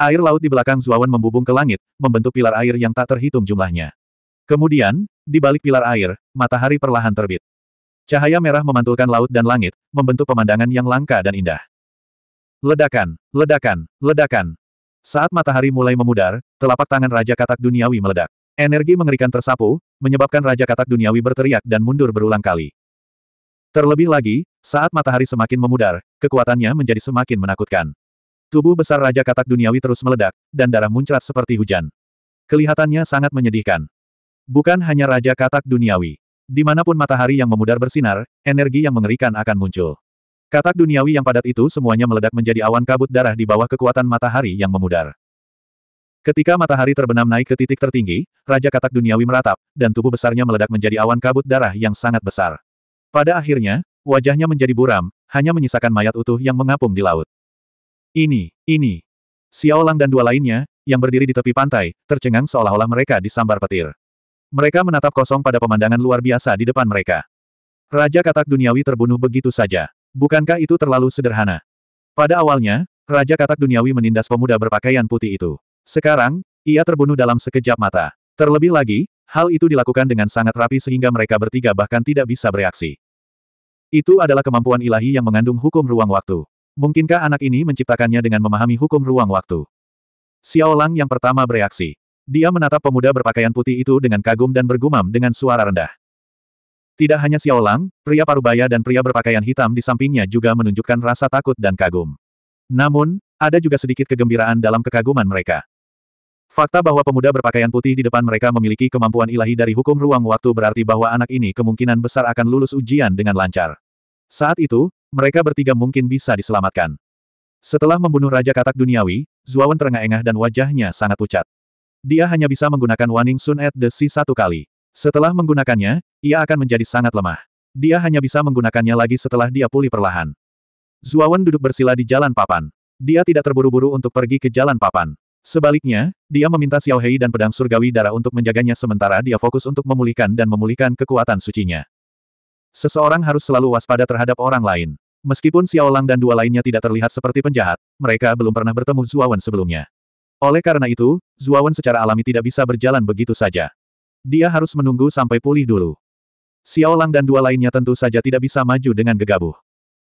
Air laut di belakang Zuawan membubung ke langit, membentuk pilar air yang tak terhitung jumlahnya. Kemudian, di balik pilar air, matahari perlahan terbit. Cahaya merah memantulkan laut dan langit, membentuk pemandangan yang langka dan indah. Ledakan, ledakan, ledakan. Saat matahari mulai memudar, telapak tangan Raja Katak Duniawi meledak. Energi mengerikan tersapu, menyebabkan Raja Katak Duniawi berteriak dan mundur berulang kali. Terlebih lagi, saat matahari semakin memudar, kekuatannya menjadi semakin menakutkan. Tubuh besar Raja Katak Duniawi terus meledak, dan darah muncrat seperti hujan. Kelihatannya sangat menyedihkan. Bukan hanya Raja Katak Duniawi. Dimanapun matahari yang memudar bersinar, energi yang mengerikan akan muncul. Katak duniawi yang padat itu semuanya meledak menjadi awan kabut darah di bawah kekuatan matahari yang memudar. Ketika matahari terbenam naik ke titik tertinggi, Raja Katak Duniawi meratap, dan tubuh besarnya meledak menjadi awan kabut darah yang sangat besar. Pada akhirnya, wajahnya menjadi buram, hanya menyisakan mayat utuh yang mengapung di laut. Ini, ini. Xiaolang dan dua lainnya, yang berdiri di tepi pantai, tercengang seolah-olah mereka disambar petir. Mereka menatap kosong pada pemandangan luar biasa di depan mereka. Raja katak duniawi terbunuh begitu saja. Bukankah itu terlalu sederhana? Pada awalnya, Raja katak duniawi menindas pemuda berpakaian putih itu. Sekarang, ia terbunuh dalam sekejap mata. Terlebih lagi, hal itu dilakukan dengan sangat rapi sehingga mereka bertiga bahkan tidak bisa bereaksi. Itu adalah kemampuan ilahi yang mengandung hukum ruang waktu. Mungkinkah anak ini menciptakannya dengan memahami hukum ruang waktu? Xiao Lang yang pertama bereaksi. Dia menatap pemuda berpakaian putih itu dengan kagum dan bergumam dengan suara rendah. Tidak hanya Xiao Lang, pria parubaya dan pria berpakaian hitam di sampingnya juga menunjukkan rasa takut dan kagum. Namun, ada juga sedikit kegembiraan dalam kekaguman mereka. Fakta bahwa pemuda berpakaian putih di depan mereka memiliki kemampuan ilahi dari hukum ruang waktu berarti bahwa anak ini kemungkinan besar akan lulus ujian dengan lancar. Saat itu, mereka bertiga mungkin bisa diselamatkan. Setelah membunuh Raja Katak Duniawi, Zuawan terengah-engah dan wajahnya sangat pucat. Dia hanya bisa menggunakan Waning Sun at the Sea satu kali. Setelah menggunakannya, ia akan menjadi sangat lemah. Dia hanya bisa menggunakannya lagi setelah dia pulih perlahan. Zuawan duduk bersila di jalan papan. Dia tidak terburu-buru untuk pergi ke jalan papan. Sebaliknya, dia meminta Xiao Hei dan pedang surgawi darah untuk menjaganya sementara dia fokus untuk memulihkan dan memulihkan kekuatan sucinya. Seseorang harus selalu waspada terhadap orang lain. Meskipun Xiao Lang dan dua lainnya tidak terlihat seperti penjahat, mereka belum pernah bertemu Zuawan sebelumnya. Oleh karena itu, Zuawan secara alami tidak bisa berjalan begitu saja. Dia harus menunggu sampai pulih dulu. Xiao Lang dan dua lainnya tentu saja tidak bisa maju dengan gegabah.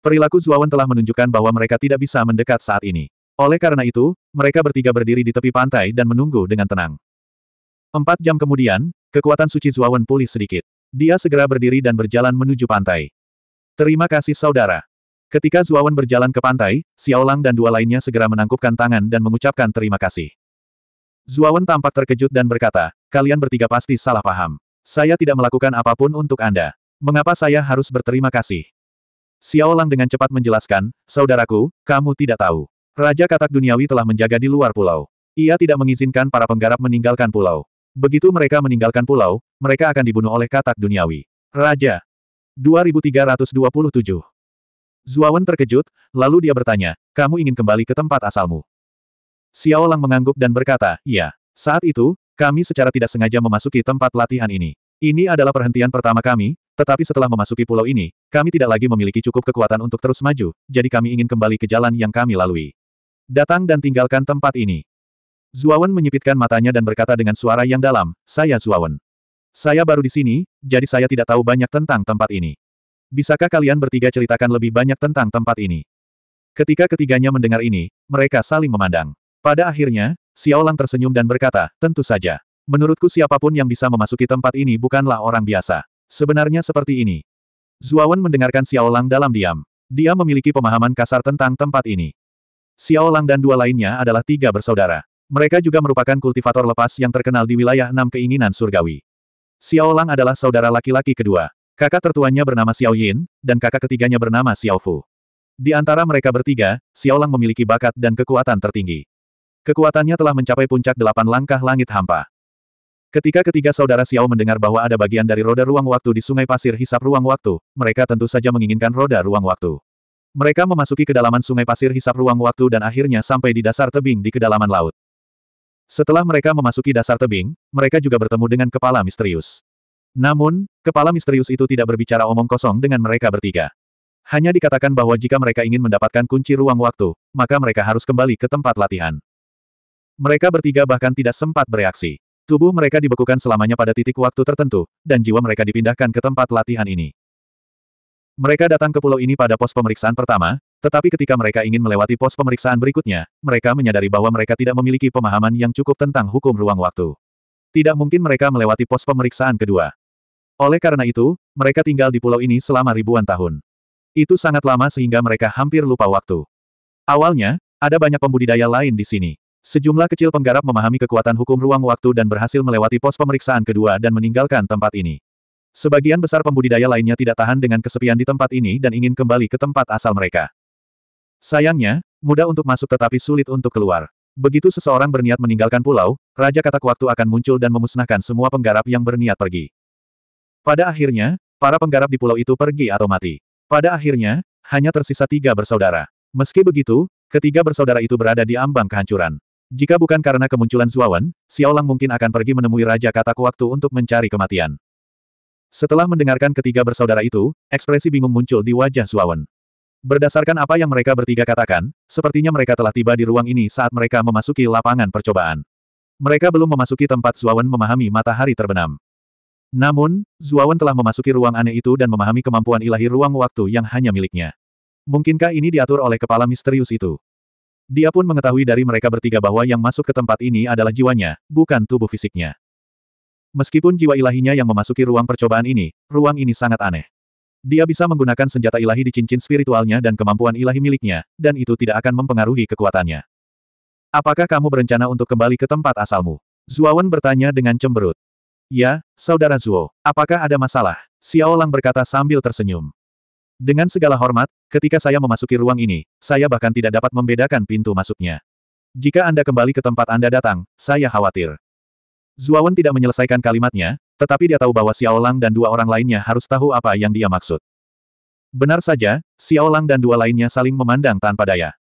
Perilaku Zuawan telah menunjukkan bahwa mereka tidak bisa mendekat saat ini. Oleh karena itu, mereka bertiga berdiri di tepi pantai dan menunggu dengan tenang. Empat jam kemudian, kekuatan suci Zuawan pulih sedikit. Dia segera berdiri dan berjalan menuju pantai. Terima kasih saudara. Ketika Zuawan berjalan ke pantai, Xiao Lang dan dua lainnya segera menangkupkan tangan dan mengucapkan terima kasih. Zuawan tampak terkejut dan berkata, kalian bertiga pasti salah paham. Saya tidak melakukan apapun untuk Anda. Mengapa saya harus berterima kasih? Xiao Lang dengan cepat menjelaskan, saudaraku, kamu tidak tahu. Raja Katak Duniawi telah menjaga di luar pulau. Ia tidak mengizinkan para penggarap meninggalkan pulau. Begitu mereka meninggalkan pulau, mereka akan dibunuh oleh Katak Duniawi. Raja. 2327 Zuawan terkejut, lalu dia bertanya, kamu ingin kembali ke tempat asalmu? Xiao Lang mengangguk dan berkata, ya. Saat itu, kami secara tidak sengaja memasuki tempat latihan ini. Ini adalah perhentian pertama kami, tetapi setelah memasuki pulau ini, kami tidak lagi memiliki cukup kekuatan untuk terus maju, jadi kami ingin kembali ke jalan yang kami lalui. Datang dan tinggalkan tempat ini. Zuawan menyipitkan matanya dan berkata dengan suara yang dalam, saya Zuawan. Saya baru di sini, jadi saya tidak tahu banyak tentang tempat ini. Bisakah kalian bertiga ceritakan lebih banyak tentang tempat ini? Ketika ketiganya mendengar ini, mereka saling memandang. Pada akhirnya, Xiao Lang tersenyum dan berkata, tentu saja. Menurutku siapapun yang bisa memasuki tempat ini bukanlah orang biasa. Sebenarnya seperti ini. Zuawan mendengarkan Xiao Lang dalam diam. Dia memiliki pemahaman kasar tentang tempat ini. Xiao Lang dan dua lainnya adalah tiga bersaudara. Mereka juga merupakan kultivator lepas yang terkenal di wilayah enam keinginan surgawi. Xiao Lang adalah saudara laki-laki kedua. Kakak tertuanya bernama Xiao Yin, dan kakak ketiganya bernama Xiao Fu. Di antara mereka bertiga, Xiao Lang memiliki bakat dan kekuatan tertinggi. Kekuatannya telah mencapai puncak delapan langkah langit hampa. Ketika ketiga saudara Xiao mendengar bahwa ada bagian dari roda ruang waktu di sungai pasir hisap ruang waktu, mereka tentu saja menginginkan roda ruang waktu. Mereka memasuki kedalaman sungai pasir hisap ruang waktu dan akhirnya sampai di dasar tebing di kedalaman laut. Setelah mereka memasuki dasar tebing, mereka juga bertemu dengan kepala misterius. Namun, kepala misterius itu tidak berbicara omong kosong dengan mereka bertiga. Hanya dikatakan bahwa jika mereka ingin mendapatkan kunci ruang waktu, maka mereka harus kembali ke tempat latihan. Mereka bertiga bahkan tidak sempat bereaksi. Tubuh mereka dibekukan selamanya pada titik waktu tertentu, dan jiwa mereka dipindahkan ke tempat latihan ini. Mereka datang ke pulau ini pada pos pemeriksaan pertama, tetapi ketika mereka ingin melewati pos pemeriksaan berikutnya, mereka menyadari bahwa mereka tidak memiliki pemahaman yang cukup tentang hukum ruang waktu tidak mungkin mereka melewati pos pemeriksaan kedua. Oleh karena itu, mereka tinggal di pulau ini selama ribuan tahun. Itu sangat lama sehingga mereka hampir lupa waktu. Awalnya, ada banyak pembudidaya lain di sini. Sejumlah kecil penggarap memahami kekuatan hukum ruang waktu dan berhasil melewati pos pemeriksaan kedua dan meninggalkan tempat ini. Sebagian besar pembudidaya lainnya tidak tahan dengan kesepian di tempat ini dan ingin kembali ke tempat asal mereka. Sayangnya, mudah untuk masuk tetapi sulit untuk keluar. Begitu seseorang berniat meninggalkan pulau, Raja Katak Waktu akan muncul dan memusnahkan semua penggarap yang berniat pergi. Pada akhirnya, para penggarap di pulau itu pergi atau mati. Pada akhirnya, hanya tersisa tiga bersaudara. Meski begitu, ketiga bersaudara itu berada di ambang kehancuran. Jika bukan karena kemunculan Zuawan, Lang mungkin akan pergi menemui Raja Katak Waktu untuk mencari kematian. Setelah mendengarkan ketiga bersaudara itu, ekspresi bingung muncul di wajah Zuawan. Berdasarkan apa yang mereka bertiga katakan, sepertinya mereka telah tiba di ruang ini saat mereka memasuki lapangan percobaan. Mereka belum memasuki tempat Zuawan memahami matahari terbenam. Namun, Zuawan telah memasuki ruang aneh itu dan memahami kemampuan ilahi ruang waktu yang hanya miliknya. Mungkinkah ini diatur oleh kepala misterius itu? Dia pun mengetahui dari mereka bertiga bahwa yang masuk ke tempat ini adalah jiwanya, bukan tubuh fisiknya. Meskipun jiwa ilahinya yang memasuki ruang percobaan ini, ruang ini sangat aneh. Dia bisa menggunakan senjata ilahi di cincin spiritualnya dan kemampuan ilahi miliknya, dan itu tidak akan mempengaruhi kekuatannya. Apakah kamu berencana untuk kembali ke tempat asalmu? Zuawan bertanya dengan cemberut. Ya, Saudara Zuo, apakah ada masalah? Xiao Lang berkata sambil tersenyum. Dengan segala hormat, ketika saya memasuki ruang ini, saya bahkan tidak dapat membedakan pintu masuknya. Jika Anda kembali ke tempat Anda datang, saya khawatir. Zuawan tidak menyelesaikan kalimatnya, tetapi dia tahu bahwa Xiao Lang dan dua orang lainnya harus tahu apa yang dia maksud. Benar saja, Xiao Lang dan dua lainnya saling memandang tanpa daya.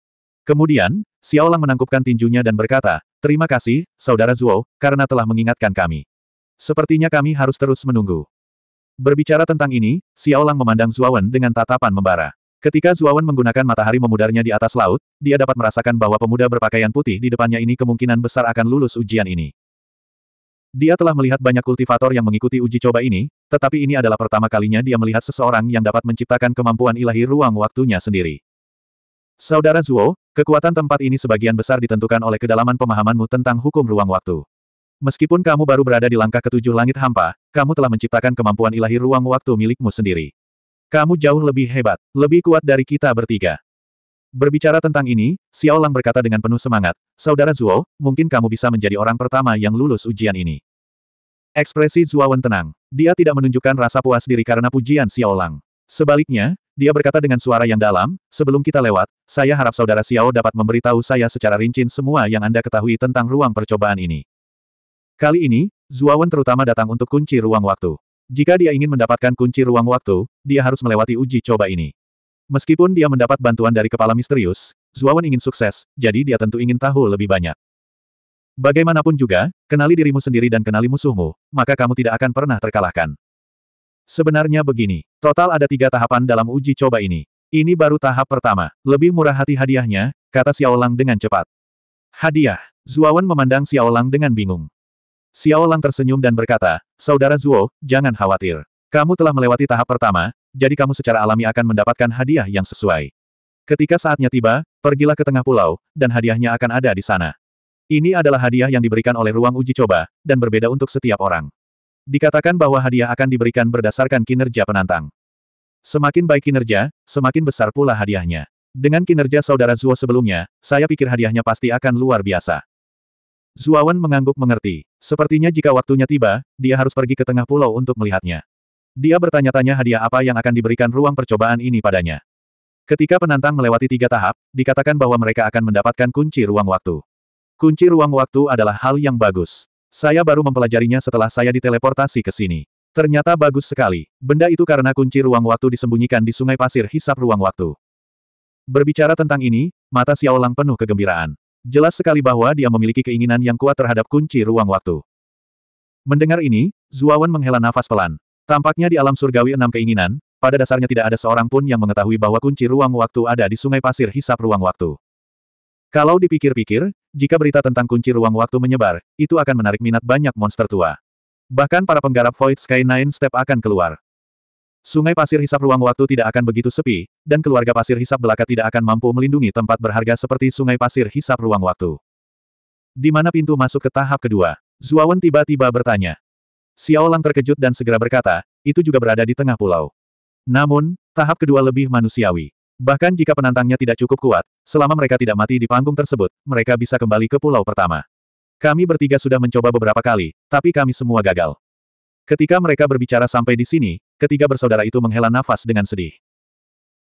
Kemudian, Xiao Lang menangkupkan tinjunya dan berkata, Terima kasih, Saudara Zuo, karena telah mengingatkan kami. Sepertinya kami harus terus menunggu. Berbicara tentang ini, Xiao Lang memandang Wen dengan tatapan membara. Ketika Wen menggunakan matahari memudarnya di atas laut, dia dapat merasakan bahwa pemuda berpakaian putih di depannya ini kemungkinan besar akan lulus ujian ini. Dia telah melihat banyak kultivator yang mengikuti uji coba ini, tetapi ini adalah pertama kalinya dia melihat seseorang yang dapat menciptakan kemampuan ilahi ruang waktunya sendiri. Saudara Zuo, kekuatan tempat ini sebagian besar ditentukan oleh kedalaman pemahamanmu tentang hukum ruang waktu. Meskipun kamu baru berada di langkah ketujuh langit hampa, kamu telah menciptakan kemampuan ilahi ruang waktu milikmu sendiri. Kamu jauh lebih hebat, lebih kuat dari kita bertiga. Berbicara tentang ini, Xiao Lang berkata dengan penuh semangat, Saudara Zuo, mungkin kamu bisa menjadi orang pertama yang lulus ujian ini. Ekspresi Zuo Wen tenang. Dia tidak menunjukkan rasa puas diri karena pujian Xiao Lang. Sebaliknya, dia berkata dengan suara yang dalam, sebelum kita lewat, saya harap saudara Xiao dapat memberitahu saya secara rinci semua yang Anda ketahui tentang ruang percobaan ini. Kali ini, Zuawan terutama datang untuk kunci ruang waktu. Jika dia ingin mendapatkan kunci ruang waktu, dia harus melewati uji coba ini. Meskipun dia mendapat bantuan dari kepala misterius, Zuawan ingin sukses, jadi dia tentu ingin tahu lebih banyak. Bagaimanapun juga, kenali dirimu sendiri dan kenali musuhmu, maka kamu tidak akan pernah terkalahkan. Sebenarnya begini, total ada tiga tahapan dalam uji coba ini. Ini baru tahap pertama, lebih murah hati hadiahnya, kata Xiaolang dengan cepat. Hadiah, Zuawan memandang Xiaolang dengan bingung. Xiaolang tersenyum dan berkata, Saudara Zuo, jangan khawatir. Kamu telah melewati tahap pertama, jadi kamu secara alami akan mendapatkan hadiah yang sesuai. Ketika saatnya tiba, pergilah ke tengah pulau, dan hadiahnya akan ada di sana. Ini adalah hadiah yang diberikan oleh ruang uji coba, dan berbeda untuk setiap orang. Dikatakan bahwa hadiah akan diberikan berdasarkan kinerja penantang. Semakin baik kinerja, semakin besar pula hadiahnya. Dengan kinerja saudara Zuo sebelumnya, saya pikir hadiahnya pasti akan luar biasa. Zuawan mengangguk mengerti. Sepertinya jika waktunya tiba, dia harus pergi ke tengah pulau untuk melihatnya. Dia bertanya-tanya hadiah apa yang akan diberikan ruang percobaan ini padanya. Ketika penantang melewati tiga tahap, dikatakan bahwa mereka akan mendapatkan kunci ruang waktu. Kunci ruang waktu adalah hal yang bagus. Saya baru mempelajarinya setelah saya diteleportasi ke sini. Ternyata bagus sekali. Benda itu karena kunci ruang waktu disembunyikan di sungai pasir hisap ruang waktu. Berbicara tentang ini, mata Xiaolang penuh kegembiraan. Jelas sekali bahwa dia memiliki keinginan yang kuat terhadap kunci ruang waktu. Mendengar ini, Zuawan menghela nafas pelan. Tampaknya di alam surgawi enam keinginan, pada dasarnya tidak ada seorang pun yang mengetahui bahwa kunci ruang waktu ada di sungai pasir hisap ruang waktu. Kalau dipikir-pikir, jika berita tentang kunci ruang waktu menyebar, itu akan menarik minat banyak monster tua. Bahkan para penggarap Void Sky Nine Step akan keluar. Sungai pasir hisap ruang waktu tidak akan begitu sepi, dan keluarga pasir hisap belaka tidak akan mampu melindungi tempat berharga seperti sungai pasir hisap ruang waktu. Di mana pintu masuk ke tahap kedua? Zuawan tiba-tiba bertanya. Xiaolang terkejut dan segera berkata, itu juga berada di tengah pulau. Namun, tahap kedua lebih manusiawi. Bahkan jika penantangnya tidak cukup kuat, selama mereka tidak mati di panggung tersebut, mereka bisa kembali ke pulau pertama. Kami bertiga sudah mencoba beberapa kali, tapi kami semua gagal. Ketika mereka berbicara sampai di sini, ketiga bersaudara itu menghela nafas dengan sedih.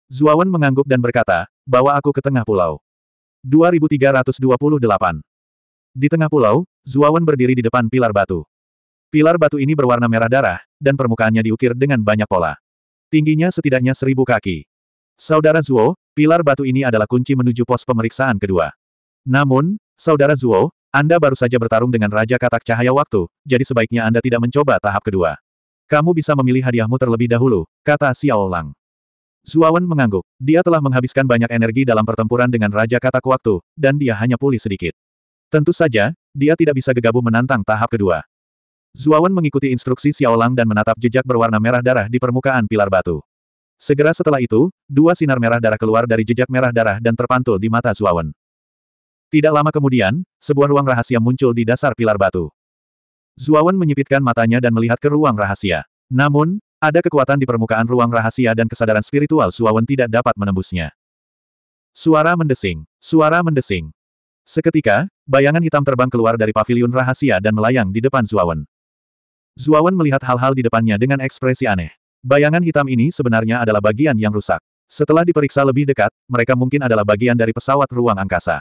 Zuawan mengangguk dan berkata, bawa aku ke tengah pulau. 2328 Di tengah pulau, Zuawan berdiri di depan pilar batu. Pilar batu ini berwarna merah darah, dan permukaannya diukir dengan banyak pola. Tingginya setidaknya seribu kaki. Saudara Zuo, pilar batu ini adalah kunci menuju pos pemeriksaan kedua. Namun, Saudara Zuo, Anda baru saja bertarung dengan Raja Katak Cahaya Waktu, jadi sebaiknya Anda tidak mencoba tahap kedua. Kamu bisa memilih hadiahmu terlebih dahulu, kata Xiao Lang. Zuawan mengangguk. Dia telah menghabiskan banyak energi dalam pertempuran dengan Raja Katak Waktu, dan dia hanya pulih sedikit. Tentu saja, dia tidak bisa gegabah menantang tahap kedua. Zuawan mengikuti instruksi Xiaolang dan menatap jejak berwarna merah darah di permukaan pilar batu. Segera setelah itu, dua sinar merah darah keluar dari jejak merah darah dan terpantul di mata Zuawan. Tidak lama kemudian, sebuah ruang rahasia muncul di dasar pilar batu. Zuawan menyipitkan matanya dan melihat ke ruang rahasia. Namun, ada kekuatan di permukaan ruang rahasia dan kesadaran spiritual Zuawan tidak dapat menembusnya. Suara mendesing, suara mendesing. Seketika, bayangan hitam terbang keluar dari paviliun rahasia dan melayang di depan Zuawan. Zuawan melihat hal-hal di depannya dengan ekspresi aneh. Bayangan hitam ini sebenarnya adalah bagian yang rusak. Setelah diperiksa lebih dekat, mereka mungkin adalah bagian dari pesawat ruang angkasa.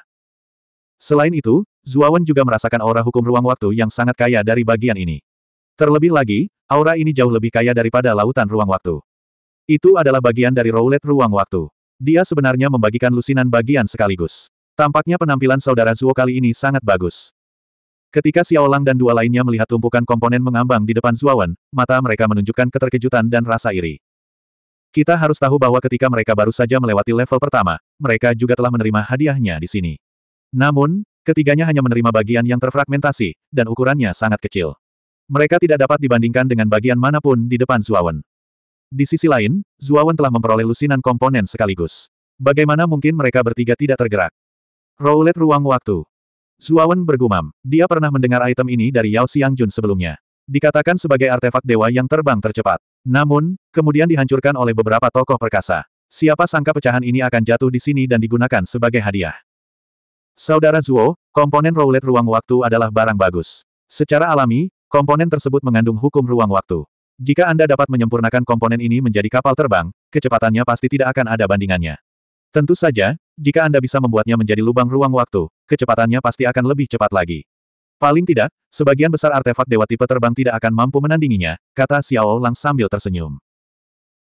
Selain itu, Zuawan juga merasakan aura hukum ruang waktu yang sangat kaya dari bagian ini. Terlebih lagi, aura ini jauh lebih kaya daripada lautan ruang waktu. Itu adalah bagian dari roulette ruang waktu. Dia sebenarnya membagikan lusinan bagian sekaligus. Tampaknya penampilan saudara Zuo kali ini sangat bagus. Ketika Xiao Lang dan dua lainnya melihat tumpukan komponen mengambang di depan Zuawan, mata mereka menunjukkan keterkejutan dan rasa iri. Kita harus tahu bahwa ketika mereka baru saja melewati level pertama, mereka juga telah menerima hadiahnya di sini. Namun, ketiganya hanya menerima bagian yang terfragmentasi, dan ukurannya sangat kecil. Mereka tidak dapat dibandingkan dengan bagian manapun di depan Zuawan. Di sisi lain, Zuawan telah memperoleh lusinan komponen sekaligus. Bagaimana mungkin mereka bertiga tidak tergerak? Roulette ruang waktu. Zuawan bergumam. Dia pernah mendengar item ini dari Yao Xiangjun sebelumnya. Dikatakan sebagai artefak dewa yang terbang tercepat. Namun, kemudian dihancurkan oleh beberapa tokoh perkasa. Siapa sangka pecahan ini akan jatuh di sini dan digunakan sebagai hadiah. Saudara Zuo, komponen roulette ruang waktu adalah barang bagus. Secara alami, komponen tersebut mengandung hukum ruang waktu. Jika Anda dapat menyempurnakan komponen ini menjadi kapal terbang, kecepatannya pasti tidak akan ada bandingannya. Tentu saja, jika Anda bisa membuatnya menjadi lubang ruang waktu, kecepatannya pasti akan lebih cepat lagi. Paling tidak, sebagian besar artefak dewa tipe terbang tidak akan mampu menandinginya, kata Xiao Lang sambil tersenyum.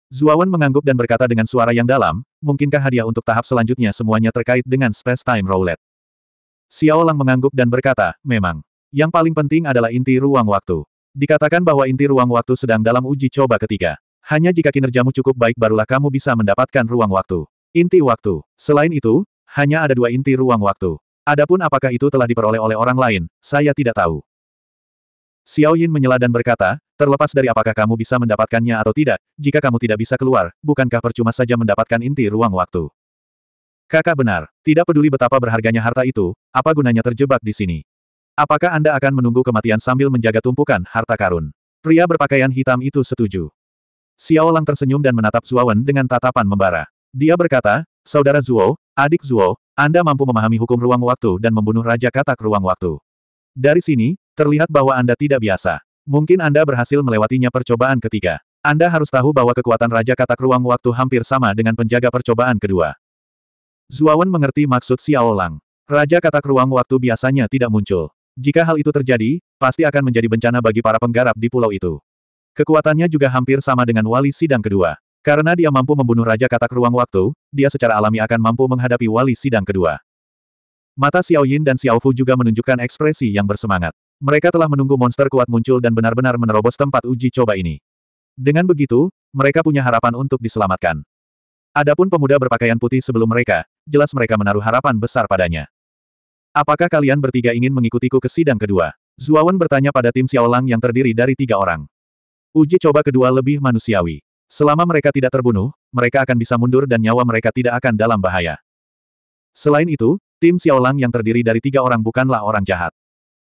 Zuawan mengangguk dan berkata dengan suara yang dalam, mungkinkah hadiah untuk tahap selanjutnya semuanya terkait dengan space-time roulette. Xiao Lang mengangguk dan berkata, memang. Yang paling penting adalah inti ruang waktu. Dikatakan bahwa inti ruang waktu sedang dalam uji coba ketiga. Hanya jika kinerjamu cukup baik barulah kamu bisa mendapatkan ruang waktu. Inti waktu. Selain itu, hanya ada dua inti ruang waktu. Adapun apakah itu telah diperoleh oleh orang lain, saya tidak tahu. Xiao Yin menyela dan berkata, terlepas dari apakah kamu bisa mendapatkannya atau tidak, jika kamu tidak bisa keluar, bukankah percuma saja mendapatkan inti ruang waktu? Kakak benar, tidak peduli betapa berharganya harta itu, apa gunanya terjebak di sini? Apakah Anda akan menunggu kematian sambil menjaga tumpukan harta karun? Pria berpakaian hitam itu setuju. Xiao Lang tersenyum dan menatap Zuawan dengan tatapan membara. Dia berkata, Saudara Zuo, adik Zuo, Anda mampu memahami hukum ruang waktu dan membunuh Raja Katak ruang waktu. Dari sini, terlihat bahwa Anda tidak biasa. Mungkin Anda berhasil melewatinya percobaan ketiga. Anda harus tahu bahwa kekuatan Raja Katak ruang waktu hampir sama dengan penjaga percobaan kedua. Zuawan mengerti maksud Xiao Lang. Raja Katak ruang waktu biasanya tidak muncul. Jika hal itu terjadi, pasti akan menjadi bencana bagi para penggarap di pulau itu. Kekuatannya juga hampir sama dengan wali sidang kedua. Karena dia mampu membunuh Raja Katak Ruang Waktu, dia secara alami akan mampu menghadapi wali sidang kedua. Mata Xiao Yin dan Xiao Fu juga menunjukkan ekspresi yang bersemangat. Mereka telah menunggu monster kuat muncul dan benar-benar menerobos tempat uji coba ini. Dengan begitu, mereka punya harapan untuk diselamatkan. Adapun pemuda berpakaian putih sebelum mereka, jelas mereka menaruh harapan besar padanya. Apakah kalian bertiga ingin mengikutiku ke sidang kedua? Zuawan bertanya pada tim Xiao Lang yang terdiri dari tiga orang. Uji coba kedua lebih manusiawi. Selama mereka tidak terbunuh, mereka akan bisa mundur dan nyawa mereka tidak akan dalam bahaya. Selain itu, tim Xiaolang yang terdiri dari tiga orang bukanlah orang jahat.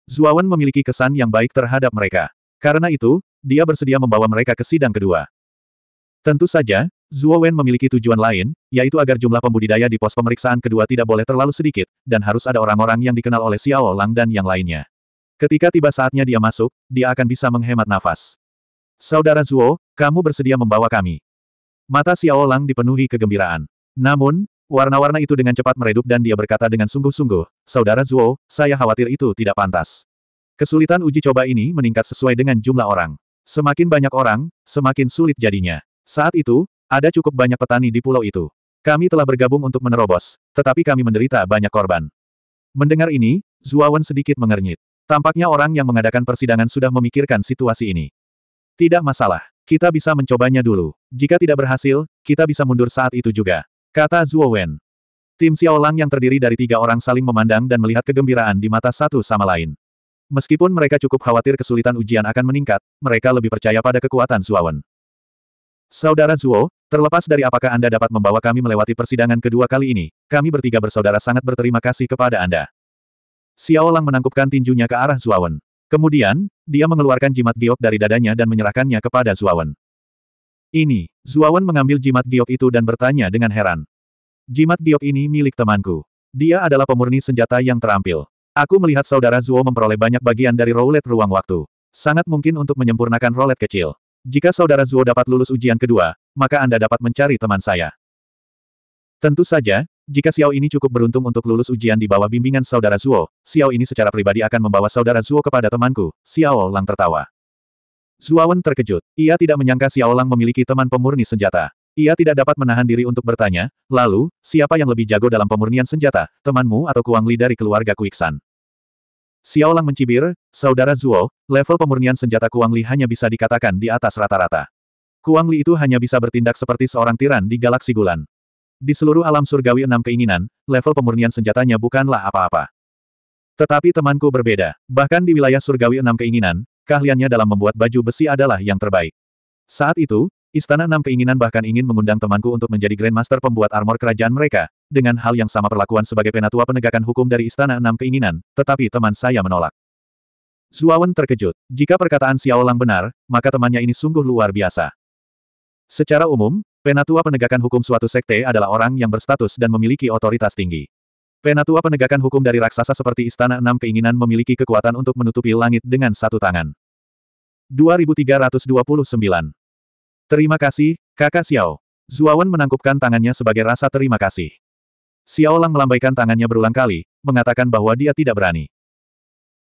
Zuawan memiliki kesan yang baik terhadap mereka. Karena itu, dia bersedia membawa mereka ke sidang kedua. Tentu saja, Zuo memiliki tujuan lain, yaitu agar jumlah pembudidaya di pos pemeriksaan kedua tidak boleh terlalu sedikit, dan harus ada orang-orang yang dikenal oleh Xiao Lang dan yang lainnya. Ketika tiba saatnya dia masuk, dia akan bisa menghemat nafas. Saudara Zuo, kamu bersedia membawa kami. Mata Xiao Lang dipenuhi kegembiraan. Namun, warna-warna itu dengan cepat meredup dan dia berkata dengan sungguh-sungguh, Saudara Zuo, saya khawatir itu tidak pantas. Kesulitan uji coba ini meningkat sesuai dengan jumlah orang. Semakin banyak orang, semakin sulit jadinya. Saat itu, ada cukup banyak petani di pulau itu. Kami telah bergabung untuk menerobos, tetapi kami menderita banyak korban. Mendengar ini, Zuawan sedikit mengernyit. Tampaknya orang yang mengadakan persidangan sudah memikirkan situasi ini. Tidak masalah. Kita bisa mencobanya dulu. Jika tidak berhasil, kita bisa mundur saat itu juga. Kata Zhuo Wen. Tim Xiaolang yang terdiri dari tiga orang saling memandang dan melihat kegembiraan di mata satu sama lain. Meskipun mereka cukup khawatir kesulitan ujian akan meningkat, mereka lebih percaya pada kekuatan Wen. Saudara Zuo, terlepas dari apakah Anda dapat membawa kami melewati persidangan kedua kali ini, kami bertiga bersaudara sangat berterima kasih kepada Anda. Xiaolang menangkupkan tinjunya ke arah Wen. Kemudian, dia mengeluarkan jimat giok dari dadanya dan menyerahkannya kepada Zuawan. Ini, Zuawan mengambil jimat giok itu dan bertanya dengan heran. Jimat giok ini milik temanku. Dia adalah pemurni senjata yang terampil. Aku melihat saudara Zuo memperoleh banyak bagian dari roulette ruang waktu. Sangat mungkin untuk menyempurnakan roulette kecil. Jika saudara Zuo dapat lulus ujian kedua, maka Anda dapat mencari teman saya. Tentu saja, jika Xiao ini cukup beruntung untuk lulus ujian di bawah bimbingan saudara Zuo, Xiao ini secara pribadi akan membawa saudara Zuo kepada temanku, Xiao Lang tertawa. Zuawan terkejut. Ia tidak menyangka Xiao Lang memiliki teman pemurni senjata. Ia tidak dapat menahan diri untuk bertanya, lalu, siapa yang lebih jago dalam pemurnian senjata, temanmu atau Kuang Li dari keluarga Kuiksan? Xiao Lang mencibir, saudara Zuo, level pemurnian senjata Kuang Li hanya bisa dikatakan di atas rata-rata. Kuang Li itu hanya bisa bertindak seperti seorang tiran di galaksi Gulan. Di seluruh alam surgawi enam keinginan, level pemurnian senjatanya bukanlah apa-apa. Tetapi temanku berbeda. Bahkan di wilayah surgawi enam keinginan, keahliannya dalam membuat baju besi adalah yang terbaik. Saat itu, Istana Enam Keinginan bahkan ingin mengundang temanku untuk menjadi Grandmaster pembuat armor kerajaan mereka, dengan hal yang sama perlakuan sebagai penatua penegakan hukum dari Istana Enam Keinginan, tetapi teman saya menolak. Zuawan terkejut. Jika perkataan Xiao Lang benar, maka temannya ini sungguh luar biasa. Secara umum, Penatua penegakan hukum suatu sekte adalah orang yang berstatus dan memiliki otoritas tinggi. Penatua penegakan hukum dari raksasa seperti Istana Enam keinginan memiliki kekuatan untuk menutupi langit dengan satu tangan. 2329. Terima kasih, kakak Xiao. Zuawan menangkupkan tangannya sebagai rasa terima kasih. Xiao Lang melambaikan tangannya berulang kali, mengatakan bahwa dia tidak berani.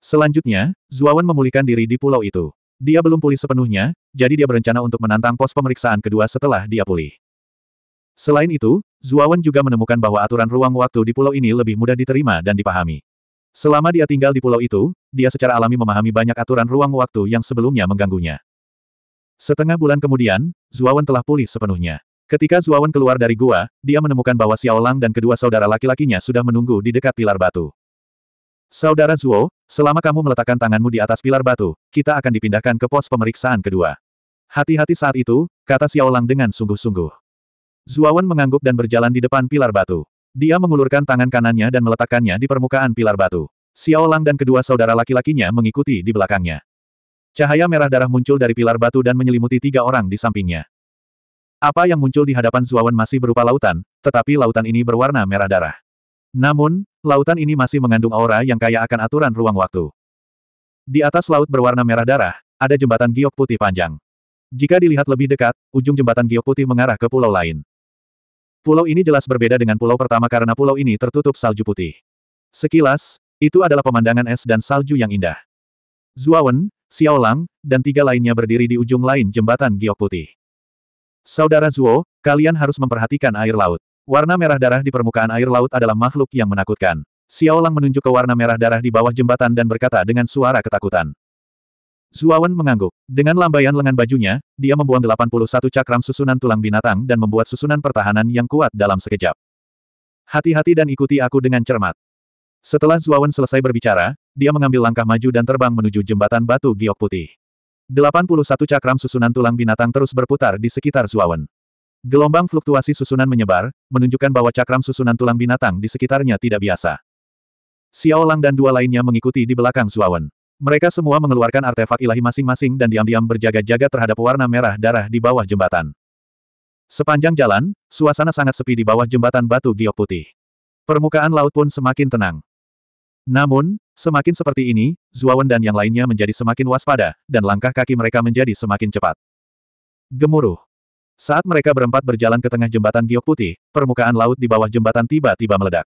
Selanjutnya, Zuawan memulihkan diri di pulau itu. Dia belum pulih sepenuhnya, jadi dia berencana untuk menantang pos pemeriksaan kedua setelah dia pulih. Selain itu, Zuawan juga menemukan bahwa aturan ruang waktu di pulau ini lebih mudah diterima dan dipahami. Selama dia tinggal di pulau itu, dia secara alami memahami banyak aturan ruang waktu yang sebelumnya mengganggunya. Setengah bulan kemudian, Zuawan telah pulih sepenuhnya. Ketika Zuawan keluar dari gua, dia menemukan bahwa Xiao Lang dan kedua saudara laki-lakinya sudah menunggu di dekat pilar batu. Saudara Zuo, selama kamu meletakkan tanganmu di atas pilar batu, kita akan dipindahkan ke pos pemeriksaan kedua. Hati-hati saat itu, kata Xiao Lang dengan sungguh-sungguh. Zuawan mengangguk dan berjalan di depan pilar batu. Dia mengulurkan tangan kanannya dan meletakkannya di permukaan pilar batu. Xiao Lang dan kedua saudara laki-lakinya mengikuti di belakangnya. Cahaya merah darah muncul dari pilar batu dan menyelimuti tiga orang di sampingnya. Apa yang muncul di hadapan Zuawan masih berupa lautan, tetapi lautan ini berwarna merah darah. Namun, Lautan ini masih mengandung aura yang kaya akan aturan ruang waktu. Di atas laut berwarna merah darah, ada jembatan giok putih panjang. Jika dilihat lebih dekat, ujung jembatan giok putih mengarah ke pulau lain. Pulau ini jelas berbeda dengan pulau pertama karena pulau ini tertutup salju putih. Sekilas, itu adalah pemandangan es dan salju yang indah. Zuawan, Xiaolang, dan tiga lainnya berdiri di ujung lain jembatan giok putih. Saudara Zuo, kalian harus memperhatikan air laut. Warna merah darah di permukaan air laut adalah makhluk yang menakutkan. Xiao Lang menunjuk ke warna merah darah di bawah jembatan dan berkata dengan suara ketakutan. Zuawan mengangguk. Dengan lambaian lengan bajunya, dia membuang 81 cakram susunan tulang binatang dan membuat susunan pertahanan yang kuat dalam sekejap. Hati-hati dan ikuti aku dengan cermat. Setelah Zuawan selesai berbicara, dia mengambil langkah maju dan terbang menuju jembatan batu giok putih. 81 cakram susunan tulang binatang terus berputar di sekitar Zuawan. Gelombang fluktuasi susunan menyebar, menunjukkan bahwa cakram susunan tulang binatang di sekitarnya tidak biasa. Xiao Lang dan dua lainnya mengikuti di belakang Suawen. Mereka semua mengeluarkan artefak ilahi masing-masing dan diam-diam berjaga-jaga terhadap warna merah darah di bawah jembatan. Sepanjang jalan, suasana sangat sepi di bawah jembatan batu giok putih. Permukaan laut pun semakin tenang. Namun, semakin seperti ini, Zuawan dan yang lainnya menjadi semakin waspada, dan langkah kaki mereka menjadi semakin cepat. Gemuruh. Saat mereka berempat berjalan ke tengah jembatan giok putih, permukaan laut di bawah jembatan tiba-tiba meledak.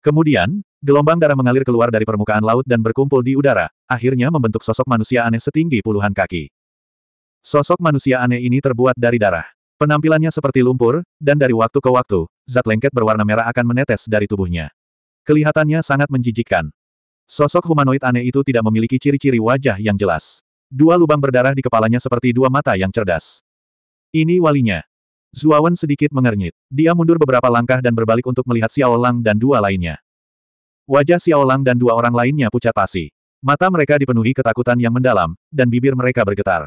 Kemudian, gelombang darah mengalir keluar dari permukaan laut dan berkumpul di udara, akhirnya membentuk sosok manusia aneh setinggi puluhan kaki. Sosok manusia aneh ini terbuat dari darah. Penampilannya seperti lumpur, dan dari waktu ke waktu, zat lengket berwarna merah akan menetes dari tubuhnya. Kelihatannya sangat menjijikkan. Sosok humanoid aneh itu tidak memiliki ciri-ciri wajah yang jelas. Dua lubang berdarah di kepalanya seperti dua mata yang cerdas. Ini walinya. Zuawan sedikit mengernyit. Dia mundur beberapa langkah dan berbalik untuk melihat Xiao Lang dan dua lainnya. Wajah Xiao Lang dan dua orang lainnya pucat pasi. Mata mereka dipenuhi ketakutan yang mendalam, dan bibir mereka bergetar.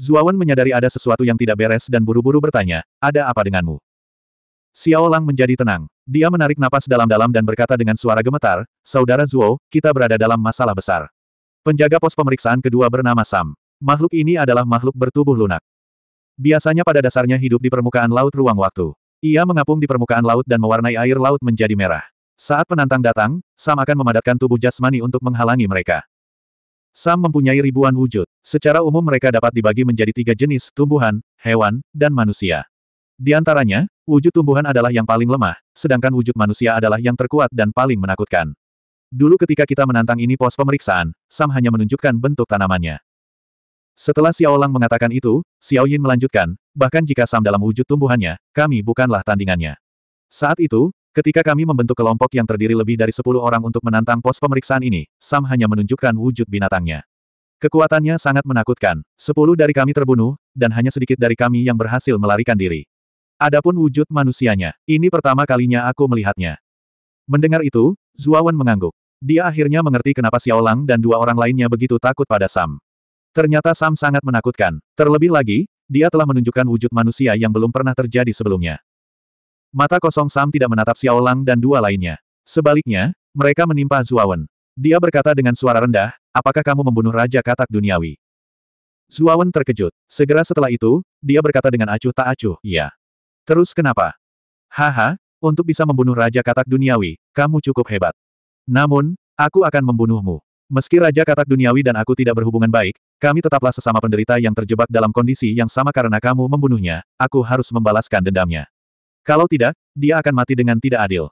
Zuawan menyadari ada sesuatu yang tidak beres dan buru-buru bertanya, ada apa denganmu? Xiao Lang menjadi tenang. Dia menarik napas dalam-dalam dan berkata dengan suara gemetar, Saudara Zuo, kita berada dalam masalah besar. Penjaga pos pemeriksaan kedua bernama Sam. Makhluk ini adalah makhluk bertubuh lunak. Biasanya pada dasarnya hidup di permukaan laut ruang waktu. Ia mengapung di permukaan laut dan mewarnai air laut menjadi merah. Saat penantang datang, Sam akan memadatkan tubuh jasmani untuk menghalangi mereka. Sam mempunyai ribuan wujud. Secara umum mereka dapat dibagi menjadi tiga jenis, tumbuhan, hewan, dan manusia. Di antaranya, wujud tumbuhan adalah yang paling lemah, sedangkan wujud manusia adalah yang terkuat dan paling menakutkan. Dulu ketika kita menantang ini pos pemeriksaan, Sam hanya menunjukkan bentuk tanamannya. Setelah Xiao Lang mengatakan itu, Xiao Yin melanjutkan, bahkan jika Sam dalam wujud tumbuhannya, kami bukanlah tandingannya. Saat itu, ketika kami membentuk kelompok yang terdiri lebih dari 10 orang untuk menantang pos pemeriksaan ini, Sam hanya menunjukkan wujud binatangnya. Kekuatannya sangat menakutkan. Sepuluh dari kami terbunuh, dan hanya sedikit dari kami yang berhasil melarikan diri. Adapun wujud manusianya, ini pertama kalinya aku melihatnya. Mendengar itu, Zuawan mengangguk. Dia akhirnya mengerti kenapa Xiao Lang dan dua orang lainnya begitu takut pada Sam. Ternyata Sam sangat menakutkan. Terlebih lagi, dia telah menunjukkan wujud manusia yang belum pernah terjadi sebelumnya. Mata kosong Sam tidak menatap Xiao Lang dan dua lainnya. Sebaliknya, mereka menimpa Zuawan. Dia berkata dengan suara rendah, apakah kamu membunuh Raja Katak Duniawi? Zuawan terkejut. Segera setelah itu, dia berkata dengan acuh tak acuh, iya. Terus kenapa? Haha, untuk bisa membunuh Raja Katak Duniawi, kamu cukup hebat. Namun, aku akan membunuhmu. Meski Raja Katak Duniawi dan aku tidak berhubungan baik, kami tetaplah sesama penderita yang terjebak dalam kondisi yang sama karena kamu membunuhnya, aku harus membalaskan dendamnya. Kalau tidak, dia akan mati dengan tidak adil.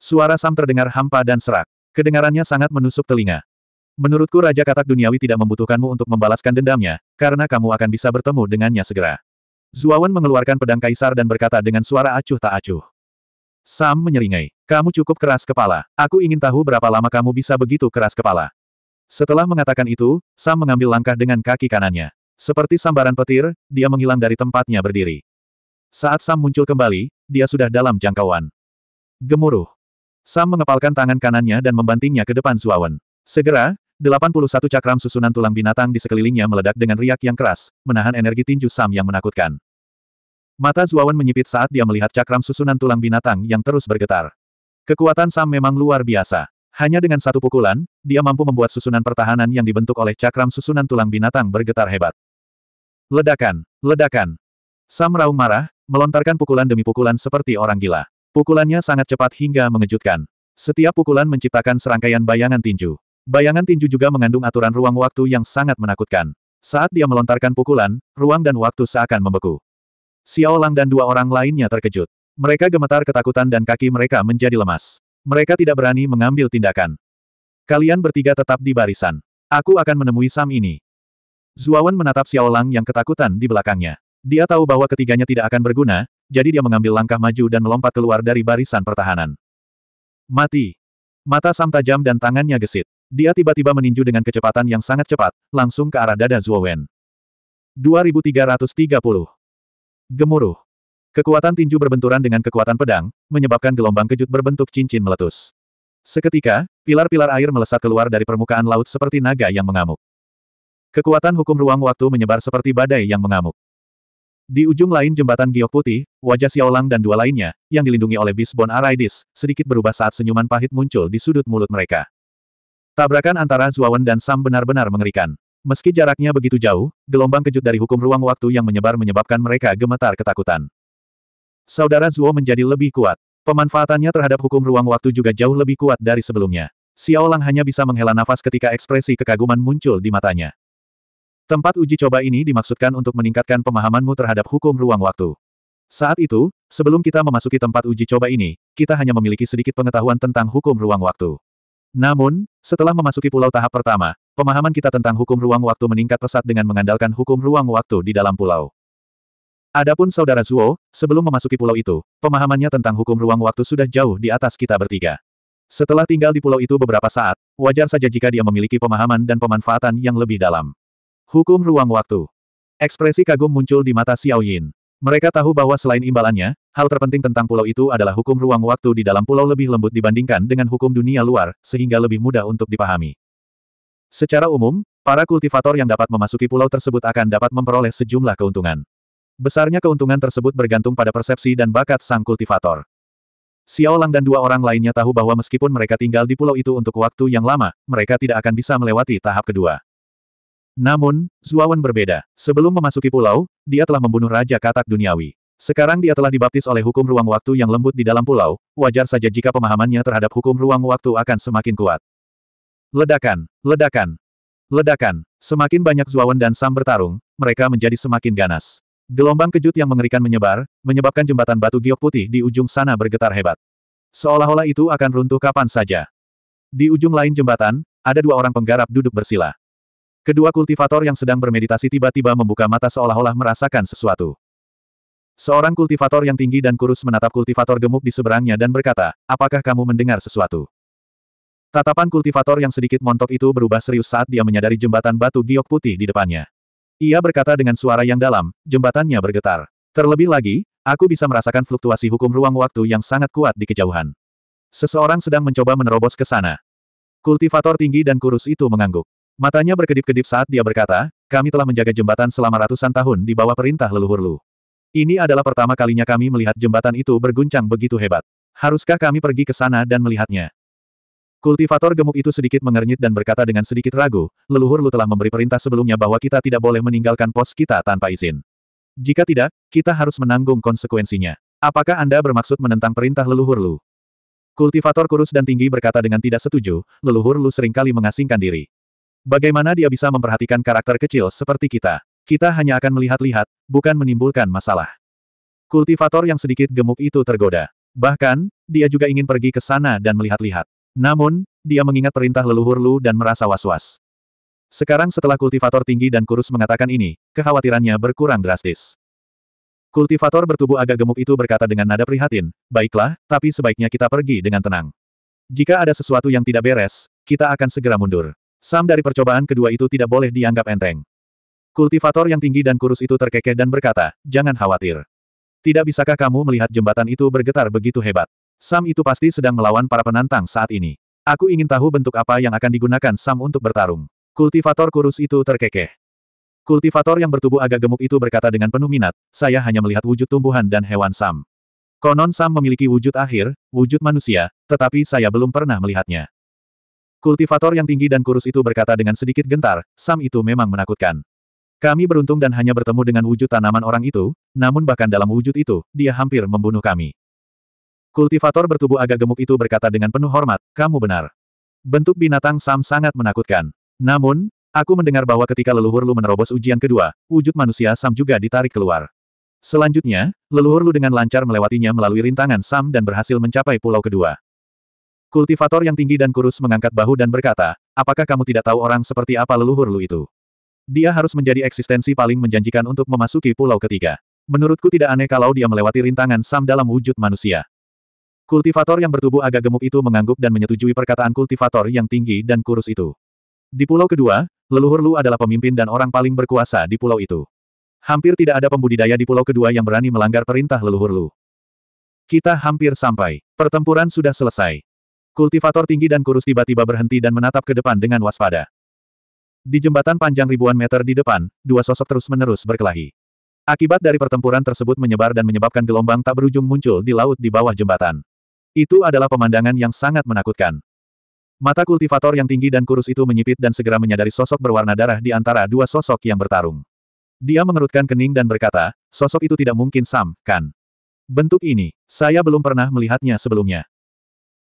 Suara Sam terdengar hampa dan serak. Kedengarannya sangat menusuk telinga. Menurutku Raja Katak Duniawi tidak membutuhkanmu untuk membalaskan dendamnya, karena kamu akan bisa bertemu dengannya segera. Zuawan mengeluarkan pedang kaisar dan berkata dengan suara acuh tak acuh. Sam menyeringai. Kamu cukup keras kepala. Aku ingin tahu berapa lama kamu bisa begitu keras kepala. Setelah mengatakan itu, Sam mengambil langkah dengan kaki kanannya. Seperti sambaran petir, dia menghilang dari tempatnya berdiri. Saat Sam muncul kembali, dia sudah dalam jangkauan. Gemuruh. Sam mengepalkan tangan kanannya dan membantingnya ke depan Zuawan. Segera, 81 cakram susunan tulang binatang di sekelilingnya meledak dengan riak yang keras, menahan energi tinju Sam yang menakutkan. Mata Zuawan menyipit saat dia melihat cakram susunan tulang binatang yang terus bergetar. Kekuatan Sam memang luar biasa. Hanya dengan satu pukulan, dia mampu membuat susunan pertahanan yang dibentuk oleh cakram susunan tulang binatang bergetar hebat. Ledakan! Ledakan! Sam Samrau marah, melontarkan pukulan demi pukulan seperti orang gila. Pukulannya sangat cepat hingga mengejutkan. Setiap pukulan menciptakan serangkaian bayangan tinju. Bayangan tinju juga mengandung aturan ruang waktu yang sangat menakutkan. Saat dia melontarkan pukulan, ruang dan waktu seakan membeku. Xiao Lang dan dua orang lainnya terkejut. Mereka gemetar ketakutan dan kaki mereka menjadi lemas. Mereka tidak berani mengambil tindakan. Kalian bertiga tetap di barisan. Aku akan menemui Sam ini. Zuawan menatap Xiao Lang yang ketakutan di belakangnya. Dia tahu bahwa ketiganya tidak akan berguna, jadi dia mengambil langkah maju dan melompat keluar dari barisan pertahanan. Mati. Mata Sam tajam dan tangannya gesit. Dia tiba-tiba meninju dengan kecepatan yang sangat cepat, langsung ke arah dada Zuowen. 2330. Gemuruh. Kekuatan tinju berbenturan dengan kekuatan pedang, menyebabkan gelombang kejut berbentuk cincin meletus. Seketika, pilar-pilar air melesat keluar dari permukaan laut seperti naga yang mengamuk. Kekuatan hukum ruang waktu menyebar seperti badai yang mengamuk. Di ujung lain jembatan giok putih, wajah Xiaolang dan dua lainnya, yang dilindungi oleh Bisbon Araidis, sedikit berubah saat senyuman pahit muncul di sudut mulut mereka. Tabrakan antara Zuawan dan Sam benar-benar mengerikan. Meski jaraknya begitu jauh, gelombang kejut dari hukum ruang waktu yang menyebar menyebabkan mereka gemetar ketakutan. Saudara Zuo menjadi lebih kuat. Pemanfaatannya terhadap hukum ruang waktu juga jauh lebih kuat dari sebelumnya. Xiao Lang hanya bisa menghela nafas ketika ekspresi kekaguman muncul di matanya. Tempat uji coba ini dimaksudkan untuk meningkatkan pemahamanmu terhadap hukum ruang waktu. Saat itu, sebelum kita memasuki tempat uji coba ini, kita hanya memiliki sedikit pengetahuan tentang hukum ruang waktu. Namun, setelah memasuki pulau tahap pertama, pemahaman kita tentang hukum ruang waktu meningkat pesat dengan mengandalkan hukum ruang waktu di dalam pulau. Adapun saudara Zuo, sebelum memasuki pulau itu, pemahamannya tentang hukum ruang waktu sudah jauh di atas kita bertiga. Setelah tinggal di pulau itu beberapa saat, wajar saja jika dia memiliki pemahaman dan pemanfaatan yang lebih dalam. Hukum ruang waktu. Ekspresi kagum muncul di mata Xiao Yin. Mereka tahu bahwa selain imbalannya, hal terpenting tentang pulau itu adalah hukum ruang waktu di dalam pulau lebih lembut dibandingkan dengan hukum dunia luar, sehingga lebih mudah untuk dipahami. Secara umum, para kultivator yang dapat memasuki pulau tersebut akan dapat memperoleh sejumlah keuntungan. Besarnya keuntungan tersebut bergantung pada persepsi dan bakat sang kultivator. Xiao Lang dan dua orang lainnya tahu bahwa meskipun mereka tinggal di pulau itu untuk waktu yang lama, mereka tidak akan bisa melewati tahap kedua. Namun, Zuawan berbeda. Sebelum memasuki pulau, dia telah membunuh Raja Katak Duniawi. Sekarang dia telah dibaptis oleh hukum ruang waktu yang lembut di dalam pulau, wajar saja jika pemahamannya terhadap hukum ruang waktu akan semakin kuat. Ledakan, ledakan, ledakan. Semakin banyak Zuawan dan Sam bertarung, mereka menjadi semakin ganas. Gelombang kejut yang mengerikan menyebar, menyebabkan jembatan batu giok putih di ujung sana bergetar hebat. Seolah-olah itu akan runtuh kapan saja. Di ujung lain jembatan, ada dua orang penggarap duduk bersila. Kedua kultivator yang sedang bermeditasi tiba-tiba membuka mata seolah-olah merasakan sesuatu. Seorang kultivator yang tinggi dan kurus menatap kultivator gemuk di seberangnya dan berkata, apakah kamu mendengar sesuatu? Tatapan kultivator yang sedikit montok itu berubah serius saat dia menyadari jembatan batu giok putih di depannya. Ia berkata dengan suara yang dalam, jembatannya bergetar. Terlebih lagi, aku bisa merasakan fluktuasi hukum ruang waktu yang sangat kuat di kejauhan. Seseorang sedang mencoba menerobos ke sana. Kultivator tinggi dan kurus itu mengangguk. Matanya berkedip-kedip saat dia berkata, kami telah menjaga jembatan selama ratusan tahun di bawah perintah leluhur Lu. Ini adalah pertama kalinya kami melihat jembatan itu berguncang begitu hebat. Haruskah kami pergi ke sana dan melihatnya? Kultivator gemuk itu sedikit mengernyit dan berkata dengan sedikit ragu, leluhur lu telah memberi perintah sebelumnya bahwa kita tidak boleh meninggalkan pos kita tanpa izin. Jika tidak, kita harus menanggung konsekuensinya. Apakah Anda bermaksud menentang perintah leluhur lu? Kultivator kurus dan tinggi berkata dengan tidak setuju, leluhur lu seringkali mengasingkan diri. Bagaimana dia bisa memperhatikan karakter kecil seperti kita? Kita hanya akan melihat-lihat, bukan menimbulkan masalah. Kultivator yang sedikit gemuk itu tergoda. Bahkan, dia juga ingin pergi ke sana dan melihat-lihat. Namun, dia mengingat perintah leluhur Lu dan merasa was-was. Sekarang setelah kultivator tinggi dan kurus mengatakan ini, kekhawatirannya berkurang drastis. Kultivator bertubuh agak gemuk itu berkata dengan nada prihatin, baiklah, tapi sebaiknya kita pergi dengan tenang. Jika ada sesuatu yang tidak beres, kita akan segera mundur. Sam dari percobaan kedua itu tidak boleh dianggap enteng. Kultivator yang tinggi dan kurus itu terkekeh dan berkata, jangan khawatir. Tidak bisakah kamu melihat jembatan itu bergetar begitu hebat? Sam itu pasti sedang melawan para penantang saat ini. Aku ingin tahu bentuk apa yang akan digunakan Sam untuk bertarung. Kultivator kurus itu terkekeh. Kultivator yang bertubuh agak gemuk itu berkata dengan penuh minat, saya hanya melihat wujud tumbuhan dan hewan Sam. Konon Sam memiliki wujud akhir, wujud manusia, tetapi saya belum pernah melihatnya. Kultivator yang tinggi dan kurus itu berkata dengan sedikit gentar, Sam itu memang menakutkan. Kami beruntung dan hanya bertemu dengan wujud tanaman orang itu, namun bahkan dalam wujud itu, dia hampir membunuh kami. Kultivator bertubuh agak gemuk itu berkata dengan penuh hormat, kamu benar. Bentuk binatang Sam sangat menakutkan. Namun, aku mendengar bahwa ketika leluhur Lu menerobos ujian kedua, wujud manusia Sam juga ditarik keluar. Selanjutnya, leluhur Lu dengan lancar melewatinya melalui rintangan Sam dan berhasil mencapai pulau kedua. Kultivator yang tinggi dan kurus mengangkat bahu dan berkata, apakah kamu tidak tahu orang seperti apa leluhur Lu itu? Dia harus menjadi eksistensi paling menjanjikan untuk memasuki pulau ketiga. Menurutku tidak aneh kalau dia melewati rintangan Sam dalam wujud manusia. Kultivator yang bertubuh agak gemuk itu mengangguk dan menyetujui perkataan kultivator yang tinggi dan kurus itu. Di pulau kedua, leluhur Lu adalah pemimpin dan orang paling berkuasa di pulau itu. Hampir tidak ada pembudidaya di pulau kedua yang berani melanggar perintah leluhur Lu. Kita hampir sampai. Pertempuran sudah selesai. Kultivator tinggi dan kurus tiba-tiba berhenti dan menatap ke depan dengan waspada. Di jembatan panjang ribuan meter di depan, dua sosok terus-menerus berkelahi. Akibat dari pertempuran tersebut menyebar dan menyebabkan gelombang tak berujung muncul di laut di bawah jembatan. Itu adalah pemandangan yang sangat menakutkan. Mata kultivator yang tinggi dan kurus itu menyipit dan segera menyadari sosok berwarna darah di antara dua sosok yang bertarung. Dia mengerutkan kening dan berkata, sosok itu tidak mungkin Sam, kan? Bentuk ini, saya belum pernah melihatnya sebelumnya.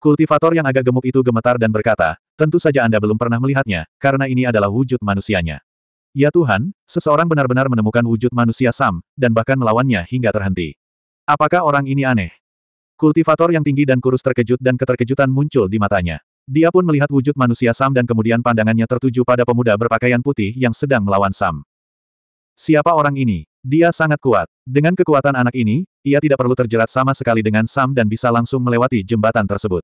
Kultivator yang agak gemuk itu gemetar dan berkata, tentu saja Anda belum pernah melihatnya, karena ini adalah wujud manusianya. Ya Tuhan, seseorang benar-benar menemukan wujud manusia Sam, dan bahkan melawannya hingga terhenti. Apakah orang ini aneh? Kultivator yang tinggi dan kurus terkejut dan keterkejutan muncul di matanya. Dia pun melihat wujud manusia Sam dan kemudian pandangannya tertuju pada pemuda berpakaian putih yang sedang melawan Sam. Siapa orang ini? Dia sangat kuat. Dengan kekuatan anak ini, ia tidak perlu terjerat sama sekali dengan Sam dan bisa langsung melewati jembatan tersebut.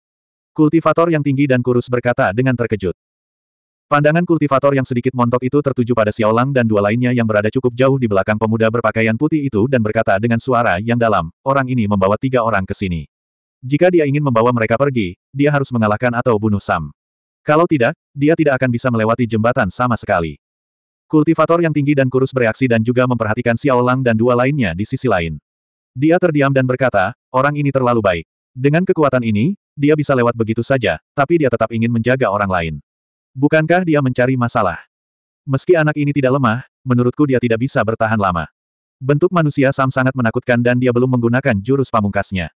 Kultivator yang tinggi dan kurus berkata dengan terkejut. Pandangan kultivator yang sedikit montok itu tertuju pada Xiao Lang dan dua lainnya yang berada cukup jauh di belakang pemuda berpakaian putih itu dan berkata dengan suara yang dalam, orang ini membawa tiga orang ke sini. Jika dia ingin membawa mereka pergi, dia harus mengalahkan atau bunuh Sam. Kalau tidak, dia tidak akan bisa melewati jembatan sama sekali. Kultivator yang tinggi dan kurus bereaksi dan juga memperhatikan Xiao Lang dan dua lainnya di sisi lain. Dia terdiam dan berkata, orang ini terlalu baik. Dengan kekuatan ini, dia bisa lewat begitu saja, tapi dia tetap ingin menjaga orang lain. Bukankah dia mencari masalah? Meski anak ini tidak lemah, menurutku dia tidak bisa bertahan lama. Bentuk manusia Sam sangat menakutkan dan dia belum menggunakan jurus pamungkasnya.